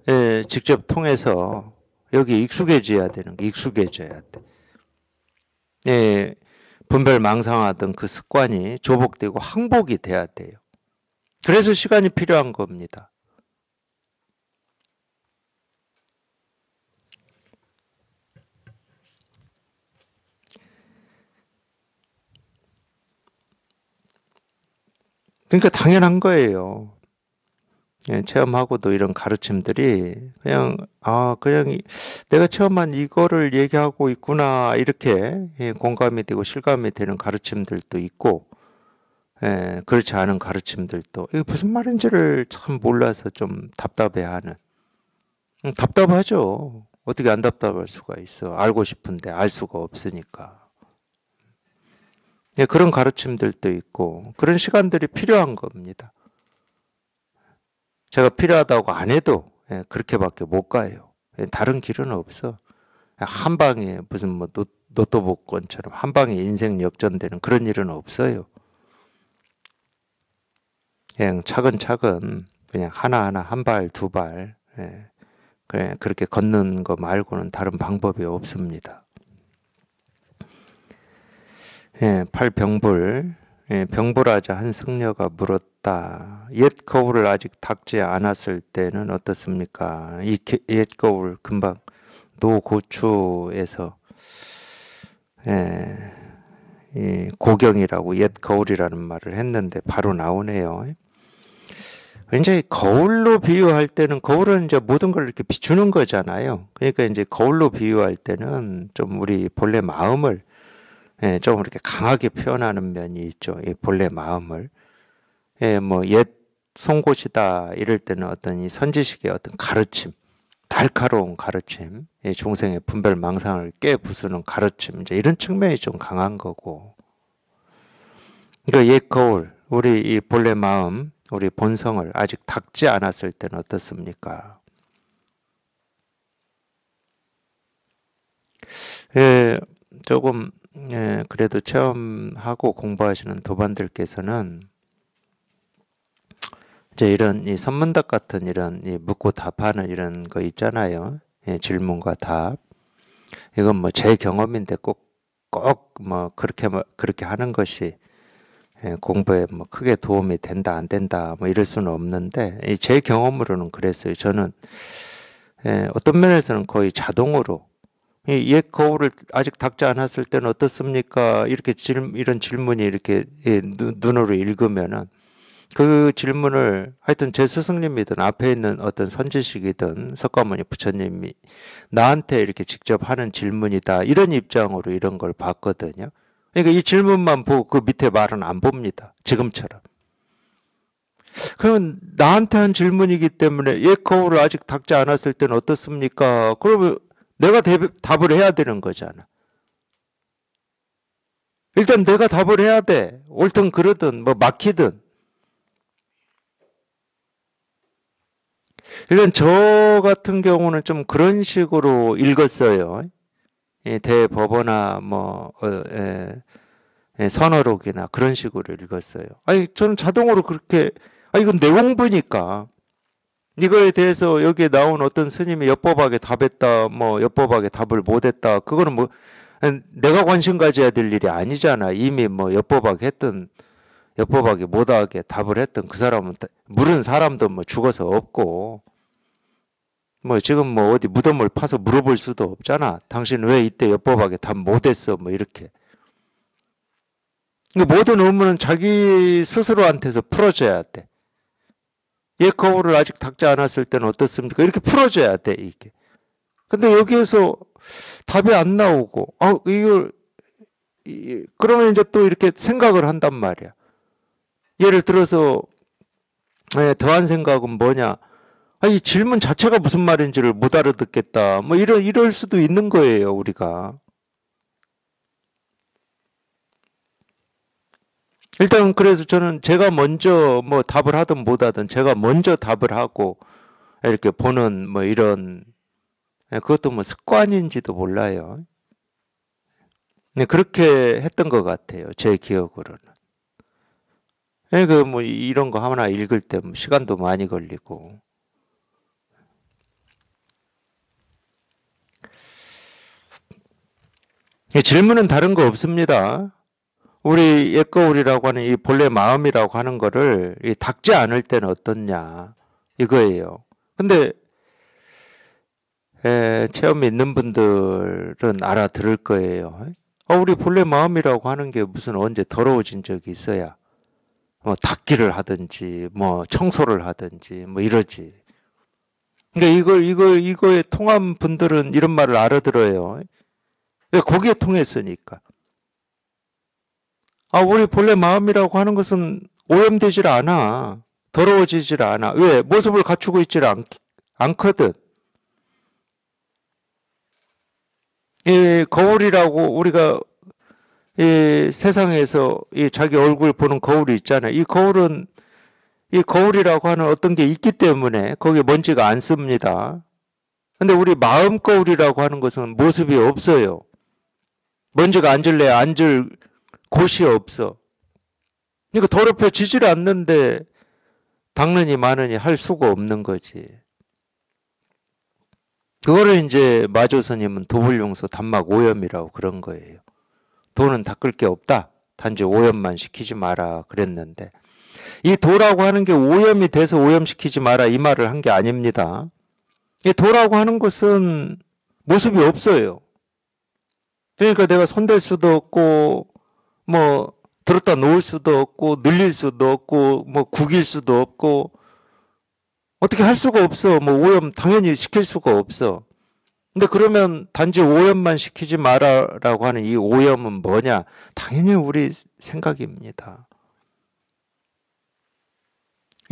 S1: 예, 직접 통해서 여기 익숙해져야 되는 게 익숙해져야 돼. 예, 분별 망상하던 그 습관이 조복되고 항복이 돼야 돼요. 그래서 시간이 필요한 겁니다. 그러니까 당연한 거예요. 예, 체험하고도 이런 가르침들이 그냥 아 그냥 내가 체험한 이거를 얘기하고 있구나 이렇게 예, 공감이 되고 실감이 되는 가르침들도 있고 예, 그렇지 않은 가르침들도 이게 무슨 말인지를 참 몰라서 좀 답답해하는 음, 답답하죠 어떻게 안 답답할 수가 있어 알고 싶은데 알 수가 없으니까 예, 그런 가르침들도 있고 그런 시간들이 필요한 겁니다. 제가 필요하다고 안 해도 예, 그렇게밖에 못 가요. 예, 다른 길은 없어. 예, 한 방에 무슨 뭐 노, 또 복권처럼 한 방에 인생 역전되는 그런 일은 없어요. 그냥 예, 차근차근 그냥 하나하나 한 발 두 발 예, 그렇게 걷는 거 말고는 다른 방법이 없습니다. 예, 팔병불 예, 병불하자 한 승려가 물었다. 옛 거울을 아직 닦지 않았을 때는 어떻습니까? 이 옛 거울 금방 노고추에서 예, 예, 고경이라고 옛 거울이라는 말을 했는데 바로 나오네요. 굉장히 거울로 비유할 때는 거울은 이제 모든 걸 이렇게 비추는 거잖아요. 그러니까 이제 거울로 비유할 때는 좀 우리 본래 마음을 예, 좀 이렇게 강하게 표현하는 면이 있죠. 이 본래 마음을. 예, 뭐, 옛 송곳이다 이럴 때는 어떤 이 선지식의 어떤 가르침, 날카로운 가르침, 예, 종생의 분별 망상을 깨 부수는 가르침, 이제 이런 측면이 좀 강한 거고. 그러니까 옛 거울, 우리 이 본래 마음, 우리 본성을 아직 닦지 않았을 때는 어떻습니까? 예, 조금 예, 그래도 체험하고 공부하시는 도반들께서는 이제 이런 이 선문답 같은 이런 이 묻고 답하는 이런 거 있잖아요. 예, 질문과 답. 이건 뭐 제 경험인데 꼭 꼭 뭐 그렇게 뭐 그렇게 하는 것이 예, 공부에 뭐 크게 도움이 된다 안 된다 뭐 이럴 수는 없는데 이 제 경험으로는 그랬어요. 저는 예, 어떤 면에서는 거의 자동으로 예, 옛 거울을 아직 닦지 않았을 때는 어떻습니까? 이렇게 질, 이런 질문이 이렇게 예, 눈으로 읽으면은 그 질문을 하여튼 제 스승님이든 앞에 있는 어떤 선지식이든 석가모니 부처님이 나한테 이렇게 직접 하는 질문이다 이런 입장으로 이런 걸 봤거든요. 그러니까 이 질문만 보고 그 밑에 말은 안 봅니다. 지금처럼. 그러면 나한테 한 질문이기 때문에 옛 거울을 아직 닦지 않았을 때는 어떻습니까? 그러면 내가 대 답을 해야 되는 거잖아. 일단 내가 답을 해야 돼. 옳든 그러든 뭐 막히든. 일단 저 같은 경우는 좀 그런 식으로 읽었어요. 예, 대법어나 뭐 어, 에, 예, 에, 예, 선어록이나 그런 식으로 읽었어요. 아니 저는 자동으로 그렇게 아 이건 내 공부니까 이거에 대해서 여기에 나온 어떤 스님이 엿법하게 답했다, 뭐 엿법하게 답을 못했다. 그거는 뭐 내가 관심 가져야 될 일이 아니잖아. 이미 뭐 엿법하게 했던 엿법하게 못하게 답을 했던 그 사람은 물은 사람도 뭐 죽어서 없고 뭐 지금 뭐 어디 무덤을 파서 물어볼 수도 없잖아. 당신 왜 이때 엿법하게 답 못했어? 뭐 이렇게. 모든 의문은 자기 스스로한테서 풀어져야 돼. 예 거울을 아직 닦지 않았을 때는 어떻습니까? 이렇게 풀어줘야 돼 이게. 근데 여기에서 답이 안 나오고 아 이걸 이, 그러면 이제 또 이렇게 생각을 한단 말이야. 예를 들어서 예, 더한 생각은 뭐냐? 아, 이 질문 자체가 무슨 말인지를 못 알아듣겠다. 뭐 이런 이럴 수도 있는 거예요 우리가. 일단 그래서 저는 제가 먼저 뭐 답을 하든 못하든 제가 먼저 답을 하고 이렇게 보는 뭐 이런 예, 그것도 뭐 습관인지도 몰라요. 네, 그렇게 했던 것 같아요. 제 기억으로는. 예, 그뭐 이런 거 하나 읽을 때 뭐 시간도 많이 걸리고. 예, 질문은 다른 거 없습니다. 우리 옛거울이라고 하는 이 본래 마음이라고 하는 거를 이 닦지 않을 때는 어떻냐 이거예요. 근데 에, 체험이 있는 분들은 알아들을 거예요. 어, 우리 본래 마음이라고 하는 게 무슨 언제 더러워진 적이 있어야 뭐 닦기를 하든지 뭐 청소를 하든지 뭐 이러지. 그러니까 이걸 이걸 이거에 통한 분들은 이런 말을 알아들어요. 왜 거기에 통했으니까. 아, 우리 본래 마음이라고 하는 것은 오염되질 않아. 더러워지질 않아. 왜? 모습을 갖추고 있질 않, 않거든. 이 거울이라고 우리가 이 세상에서 이 자기 얼굴 보는 거울이 있잖아요. 이 거울은 이 거울이라고 하는 어떤 게 있기 때문에 거기에 먼지가 안 씁니다. 근데 우리 마음 거울이라고 하는 것은 모습이 없어요. 먼지가 앉을래 앉을 곳이 없어. 그러니까 더럽혀지질 않는데 닦느니 마느니 할 수가 없는 거지. 그거를 이제 마조선님은 도불용서 단막 오염이라고 그런 거예요. 돈은 닦을 게 없다. 단지 오염만 시키지 마라 그랬는데 이 도라고 하는 게 오염이 돼서 오염시키지 마라 이 말을 한 게 아닙니다. 이 도라고 하는 것은 모습이 없어요. 그러니까 내가 손댈 수도 없고 뭐 들었다 놓을 수도 없고 늘릴 수도 없고 뭐 구길 수도 없고 어떻게 할 수가 없어. 뭐 오염 당연히 시킬 수가 없어. 근데 그러면 단지 오염만 시키지 마라라고 하는 이 오염은 뭐냐? 당연히 우리 생각입니다.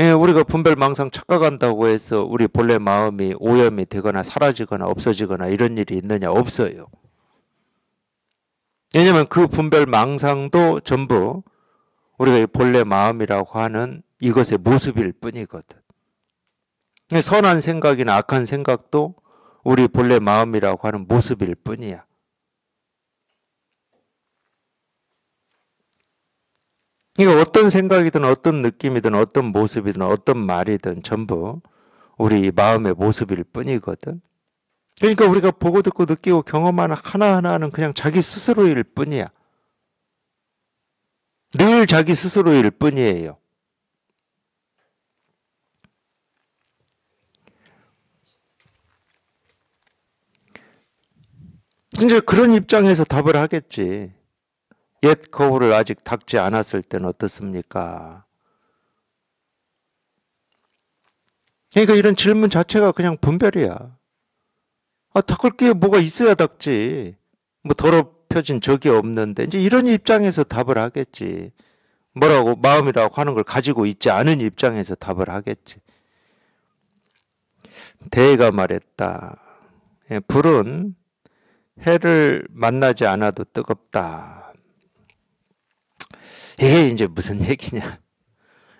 S1: 예, 우리가 분별망상 착각한다고 해서 우리 본래 마음이 오염이 되거나 사라지거나 없어지거나 이런 일이 있느냐? 없어요. 왜냐하면 그 분별 망상도 전부 우리가 본래 마음이라고 하는 이것의 모습일 뿐이거든. 선한 생각이나 악한 생각도 우리 본래 마음이라고 하는 모습일 뿐이야. 그러니까 어떤 생각이든 어떤 느낌이든 어떤 모습이든 어떤 말이든 전부 우리 마음의 모습일 뿐이거든. 그러니까 우리가 보고 듣고 느끼고 경험하는 하나하나는 그냥 자기 스스로일 뿐이야. 늘 자기 스스로일 뿐이에요. 이제 그런 입장에서 답을 하겠지. 옛 거울을 아직 닦지 않았을 때는 어떻습니까? 그러니까 이런 질문 자체가 그냥 분별이야. 아, 닦을 게 뭐가 있어야 닦지. 뭐 더럽혀진 적이 없는데 이제 이런 입장에서 답을 하겠지. 뭐라고 마음이라고 하는 걸 가지고 있지 않은 입장에서 답을 하겠지. 대가 말했다. 예, 불은 해를 만나지 않아도 뜨겁다. 이게 이제 무슨 얘기냐?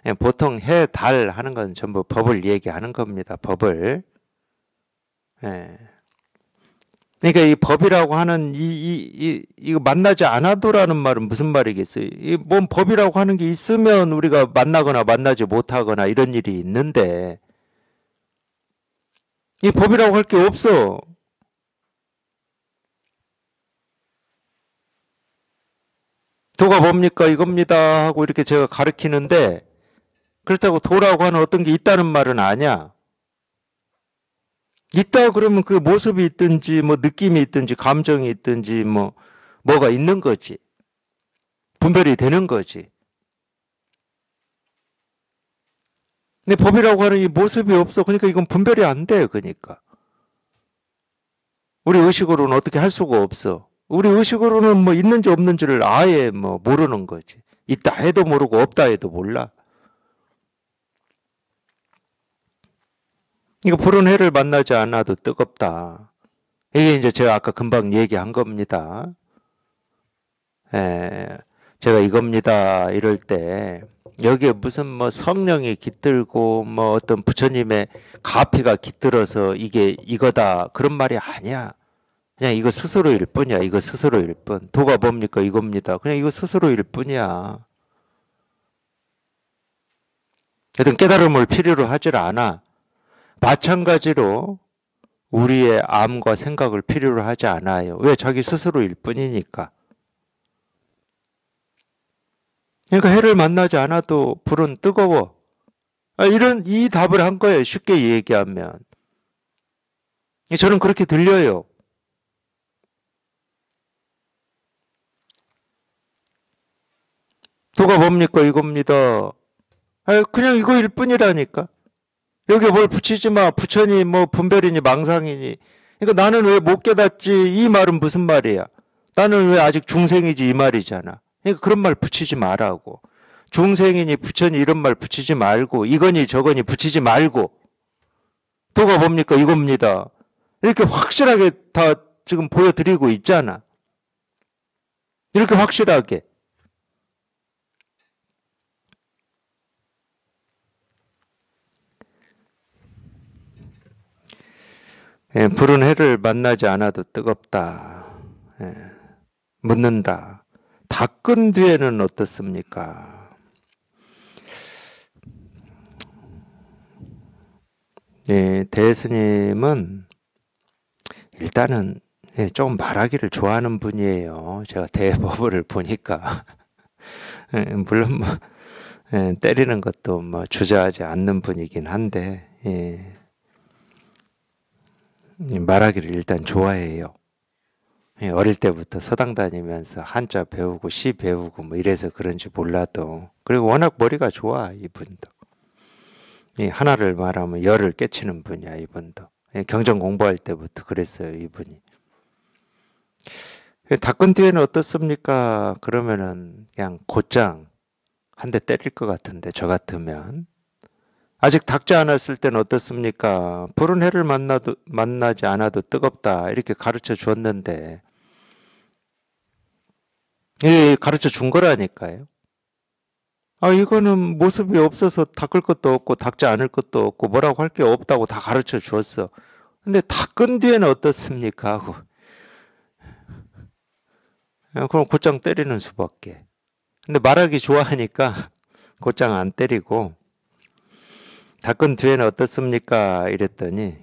S1: 예, 보통 해, 달 하는 건 전부 법을 얘기하는 겁니다. 법을. 예. 그러니까 이 법이라고 하는 이, 이, 이, 이거 만나지 않아도라는 말은 무슨 말이겠어요? 이 뭔 법이라고 하는 게 있으면 우리가 만나거나 만나지 못하거나 이런 일이 있는데, 이 법이라고 할 게 없어. 도가 뭡니까? 이겁니다. 하고 이렇게 제가 가르키는데, 그렇다고 도라고 하는 어떤 게 있다는 말은 아니야. 있다 그러면 그 모습이 있든지 뭐 느낌이 있든지 감정이 있든지 뭐 뭐가 있는 거지. 분별이 되는 거지. 근데 법이라고 하는 이 모습이 없어. 그러니까 이건 분별이 안 돼. 요 그러니까. 우리 의식으로는 어떻게 할 수가 없어. 우리 의식으로는 뭐 있는지 없는지를 아예 뭐 모르는 거지. 있다 해도 모르고 없다 해도 몰라. 이거 푸른 해를 만나지 않아도 뜨겁다. 이게 이제 제가 아까 금방 얘기한 겁니다. 예, 제가 이겁니다. 이럴 때, 여기에 무슨 뭐 성령이 깃들고 뭐 어떤 부처님의 가피가 깃들어서 이게 이거다. 그런 말이 아니야. 그냥 이거 스스로일 뿐이야. 이거 스스로일 뿐. 도가 뭡니까? 이겁니다. 그냥 이거 스스로일 뿐이야. 여튼 깨달음을 필요로 하질 않아. 마찬가지로 우리의 암과 생각을 필요로 하지 않아요. 왜? 자기 스스로일 뿐이니까. 그러니까 해를 만나지 않아도 불은 뜨거워. 아, 이런, 이 답을 한 거예요. 쉽게 얘기하면. 저는 그렇게 들려요. 누가 뭡니까? 이겁니다. 아, 그냥 이거일 뿐이라니까. 여기 뭘 붙이지 마. 부처니, 뭐, 분별이니, 망상이니. 그러니까 나는 왜 못 깨닫지? 이 말은 무슨 말이야? 나는 왜 아직 중생이지? 이 말이잖아. 그러니까 그런 말 붙이지 말라고. 중생이니, 부처니 이런 말 붙이지 말고, 이거니, 저거니 붙이지 말고. 누가 뭡니까 이겁니다. 이렇게 확실하게 다 지금 보여드리고 있잖아. 이렇게 확실하게. 예, 부른 해를 만나지 않아도 뜨겁다. 예, 묻는다. 닦은 뒤에는 어떻습니까? 예, 대스님은 일단은 예, 조금 말하기를 좋아하는 분이에요. 제가 대법을 보니까 [laughs] 예, 물론 뭐 예, 때리는 것도 뭐 주저하지 않는 분이긴 한데 예, 말하기를 일단 좋아해요. 어릴 때부터 서당 다니면서 한자 배우고 시 배우고 뭐 이래서 그런지 몰라도 그리고 워낙 머리가 좋아 이분도 하나를 말하면 열을 깨치는 분이야 이분도 경전 공부할 때부터 그랬어요 이분이 닦은 뒤에는 어떻습니까? 그러면은 그냥 곧장 한 대 때릴 것 같은데 저 같으면 아직 닦지 않았을 때는 어떻습니까? 푸른 해를 만나도, 만나지 않아도 뜨겁다. 이렇게 가르쳐 주었는데, 예, 가르쳐 준 거라니까요. 아, 이거는 모습이 없어서 닦을 것도 없고, 닦지 않을 것도 없고, 뭐라고 할 게 없다고 다 가르쳐 주었어. 근데 닦은 뒤에는 어떻습니까? 하고. 아, 그럼 곧장 때리는 수밖에. 근데 말하기 좋아하니까 [laughs] 곧장 안 때리고, 닦은 뒤에는 어떻습니까? 이랬더니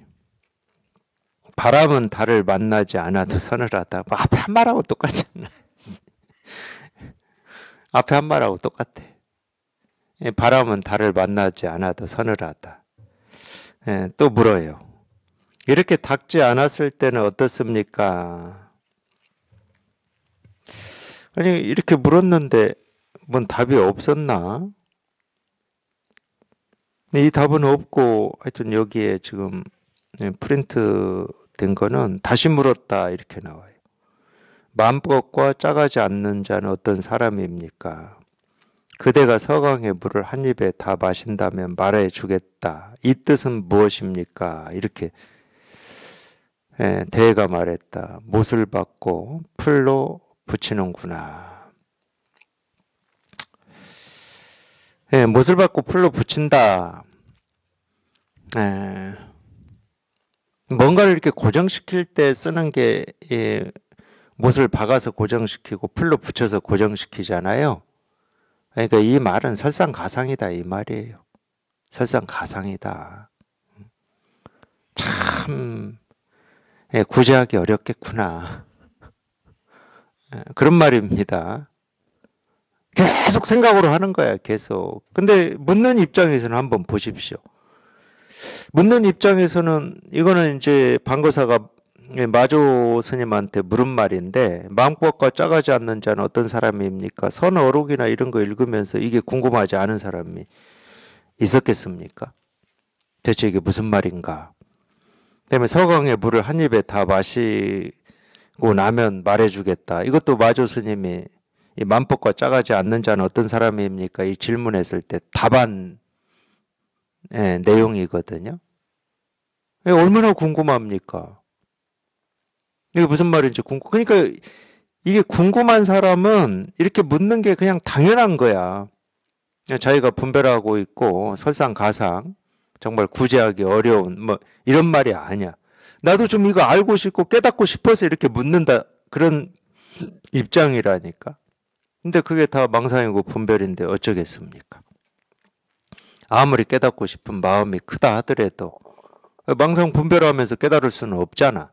S1: 바람은 달을 만나지 않아도 서늘하다. 뭐 앞에 한 말하고 똑같잖아. [laughs] 앞에 한 말하고 똑같아. 예, 바람은 달을 만나지 않아도 서늘하다. 예, 또 물어요. 이렇게 닦지 않았을 때는 어떻습니까? 아니 이렇게 물었는데 뭔 답이 없었나? 네, 이 답은 없고 하여튼 여기에 지금 네, 프린트 된 거는 다시 물었다 이렇게 나와요. 만법과 짜가지 않는 자는 어떤 사람입니까? 그대가 서강의 물을 한 입에 다 마신다면 말해 주겠다. 이 뜻은 무엇입니까? 이렇게 예, 대가 말했다. 못을 받고 풀로 붙이는구나. 예, 못을 받고 풀로 붙인다. 예, 뭔가를 이렇게 고정시킬 때 쓰는 게 예, 못을 박아서 고정시키고 풀로 붙여서 고정시키잖아요. 그러니까 이 말은 설상가상이다 이 말이에요. 설상가상이다. 참 예, 구제하기 어렵겠구나. 예, 그런 말입니다. 계속 생각으로 하는 거야, 계속. 근데 묻는 입장에서는 한번 보십시오. 묻는 입장에서는 이거는 이제 방거사가 마조 스님한테 물은 말인데 마음껏과 짜가지 않는 자는 어떤 사람입니까? 선 어록이나 이런 거 읽으면서 이게 궁금하지 않은 사람이 있었겠습니까? 대체 이게 무슨 말인가? 그다음에 서강의 물을 한 입에 다 마시고 나면 말해주겠다. 이것도 마조 스님이 이 만법과 짜가지 않는 자는 어떤 사람입니까? 이 질문했을 때 답안의 예, 내용이거든요. 얼마나 궁금합니까? 이게 무슨 말인지 궁금. 그러니까 이게 궁금한 사람은 이렇게 묻는 게 그냥 당연한 거야. 자기가 분별하고 있고 설상가상 정말 구제하기 어려운 뭐 이런 말이 아니야. 나도 좀 이거 알고 싶고 깨닫고 싶어서 이렇게 묻는다 그런 입장이라니까. 근데 그게 다 망상이고 분별인데 어쩌겠습니까? 아무리 깨닫고 싶은 마음이 크다 하더라도 망상 분별하면서 깨달을 수는 없잖아.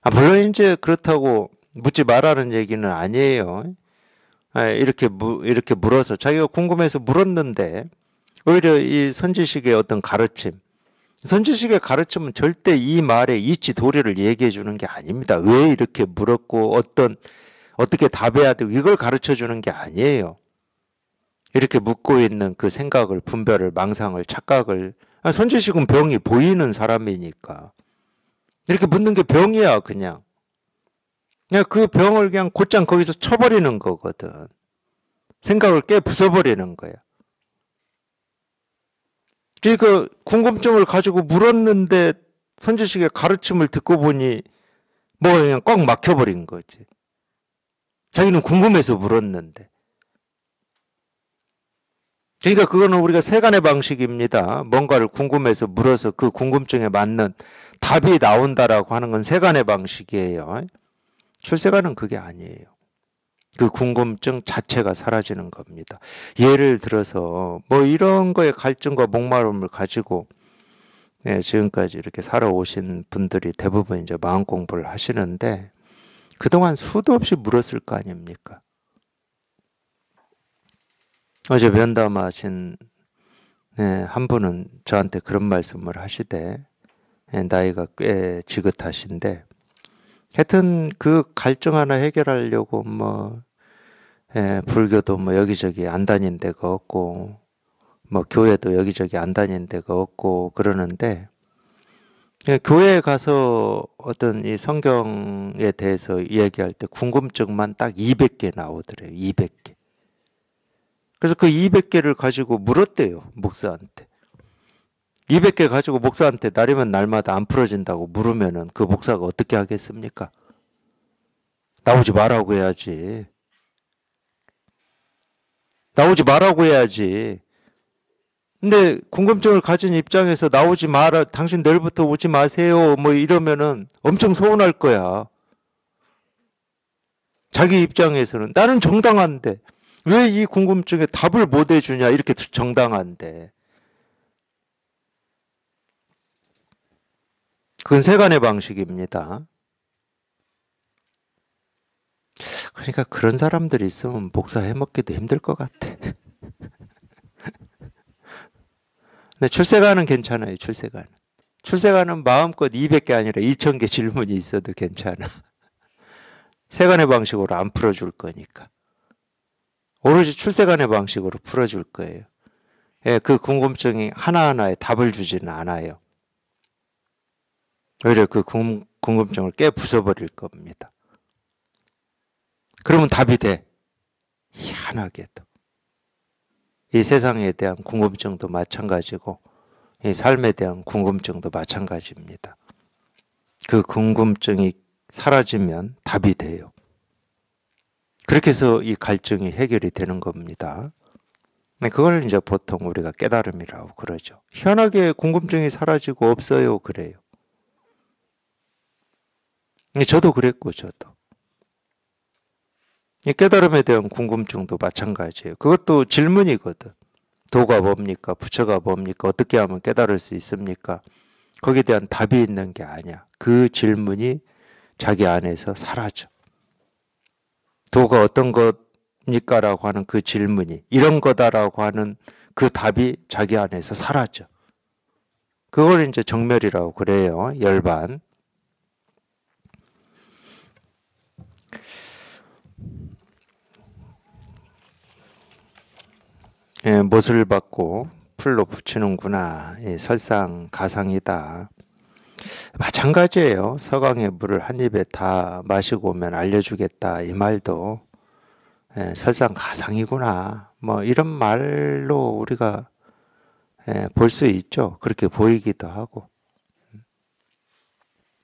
S1: 아, 물론 이제 그렇다고 묻지 말라는 얘기는 아니에요. 아, 이렇게 무, 이렇게 물어서 자기가 궁금해서 물었는데 오히려 이 선지식의 어떤 가르침 선주식의 가르침은 절대 이 말의 이치 도리를 얘기해 주는 게 아닙니다. 왜 이렇게 물었고 어떤 어떻게 답해야 되고 이걸 가르쳐 주는 게 아니에요. 이렇게 묻고 있는 그 생각을 분별을 망상을 착각을 아, 선주식은 병이 보이는 사람이니까 이렇게 묻는 게 병이야 그냥 그냥 그 병을 그냥 곧장 거기서 쳐버리는 거거든 생각을 깨 부숴버리는 거야 그러니까 궁금증을 가지고 물었는데 선지식의 가르침을 듣고 보니 뭐 그냥 꽉 막혀버린 거지. 자기는 궁금해서 물었는데. 그러니까 그거는 우리가 세간의 방식입니다. 뭔가를 궁금해서 물어서 그 궁금증에 맞는 답이 나온다라고 하는 건 세간의 방식이에요. 출세가는 그게 아니에요. 그 궁금증 자체가 사라지는 겁니다. 예를 들어서 뭐 이런 거에 갈증과 목마름을 가지고 예, 지금까지 이렇게 살아오신 분들이 대부분 이제 마음 공부를 하시는데 그동안 수도 없이 물었을 거 아닙니까? 어제 면담하신 예, 한 분은 저한테 그런 말씀을 하시되 예, 나이가 꽤 지긋하신데 하여튼 그갈증 하나 해결하려고 뭐 예, 불교도 뭐 여기저기 안 다닌 데가 없고 뭐 교회도 여기저기 안 다닌 데가 없고 그러는데 예, 교회에 가서 어떤 이 성경에 대해서 얘기할 때 궁금증만 딱 200개 나오더래요. 200개. 그래서 그 200개를 가지고 물었대요. 목사한테. 200개 가지고 목사한테 날이면 날마다 안 풀어진다고 물으면은 그 목사가 어떻게 하겠습니까? 나오지 말라고 해야지. 나오지 말라고 해야지. 근데 궁금증을 가진 입장에서 나오지 마라, 당신 내일부터 오지 마세요. 뭐 이러면은 엄청 서운할 거야. 자기 입장에서는 나는 정당한데 왜 이 궁금증에 답을 못 해주냐 이렇게 정당한데 근세간의 방식입니다. 그러니까 그런 사람들이 있으면 복사해 먹기도 힘들 것 같아. [laughs] 근데 출세가는 괜찮아요, 출세가는. 출세가는 마음껏 200개 아니라 2000개 질문이 있어도 괜찮아. [laughs] 세간의 방식으로 안 풀어줄 거니까. 오로지 출세간의 방식으로 풀어줄 거예요. 예, 그 궁금증이 하나하나에 답을 주지는 않아요. 오히려 그 궁금증을 깨 부숴버릴 겁니다. 그러면 답이 돼. 희한하게도. 이 세상에 대한 궁금증도 마찬가지고, 이 삶에 대한 궁금증도 마찬가지입니다. 그 궁금증이 사라지면 답이 돼요. 그렇게 해서 이 갈증이 해결이 되는 겁니다. 네, 그걸 이제 보통 우리가 깨달음이라고 그러죠. 희한하게 궁금증이 사라지고 없어요. 그래요. 예, 저도 그랬고 저도. 이 예, 깨달음에 대한 궁금증도 마찬가지예요. 그것도 질문이거든. 도가 뭡니까? 부처가 뭡니까? 어떻게 하면 깨달을 수 있습니까? 거기에 대한 답이 있는 게 아니야. 그 질문이 자기 안에서 사라져. 도가 어떤 것입니까? 라고 하는 그 질문이, 이런 거다라고 하는 그 답이 자기 안에서 사라져. 그걸 이제 정멸이라고 그래요. 열반. 예, 못을 받고 풀로 붙이는구나. 예, 설상가상이다. 마찬가지예요. 서강의 물을 한 입에 다 마시고 오면 알려주겠다. 이 말도 예, 설상가상이구나. 뭐 이런 말로 우리가 예, 볼 수 있죠. 그렇게 보이기도 하고.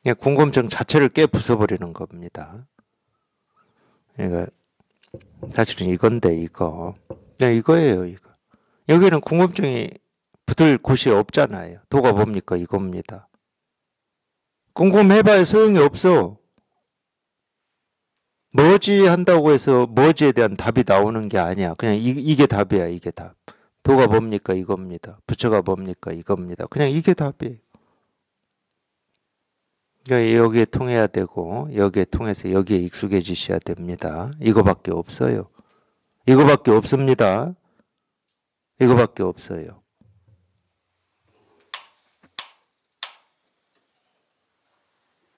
S1: 예, 궁금증 자체를 깨 부숴버리는 겁니다. 그러니까 사실은 이건데 이거. 그 이거예요. 이거. 여기는 궁금증이 붙을 곳이 없잖아요. 도가 뭡니까? 이겁니다. 궁금해봐야 소용이 없어. 뭐지 한다고 해서 뭐지에 대한 답이 나오는 게 아니야. 그냥 이, 게 답이야, 이게 답. 도가 뭡니까? 이겁니다. 부처가 뭡니까? 이겁니다. 그냥 이게 답이에요. 그러니까 여기에 통해야 되고 여기에 통해서 여기에 익숙해지셔야 됩니다. 이거밖에 없어요. 이거밖에 없습니다. 이거밖에 없어요.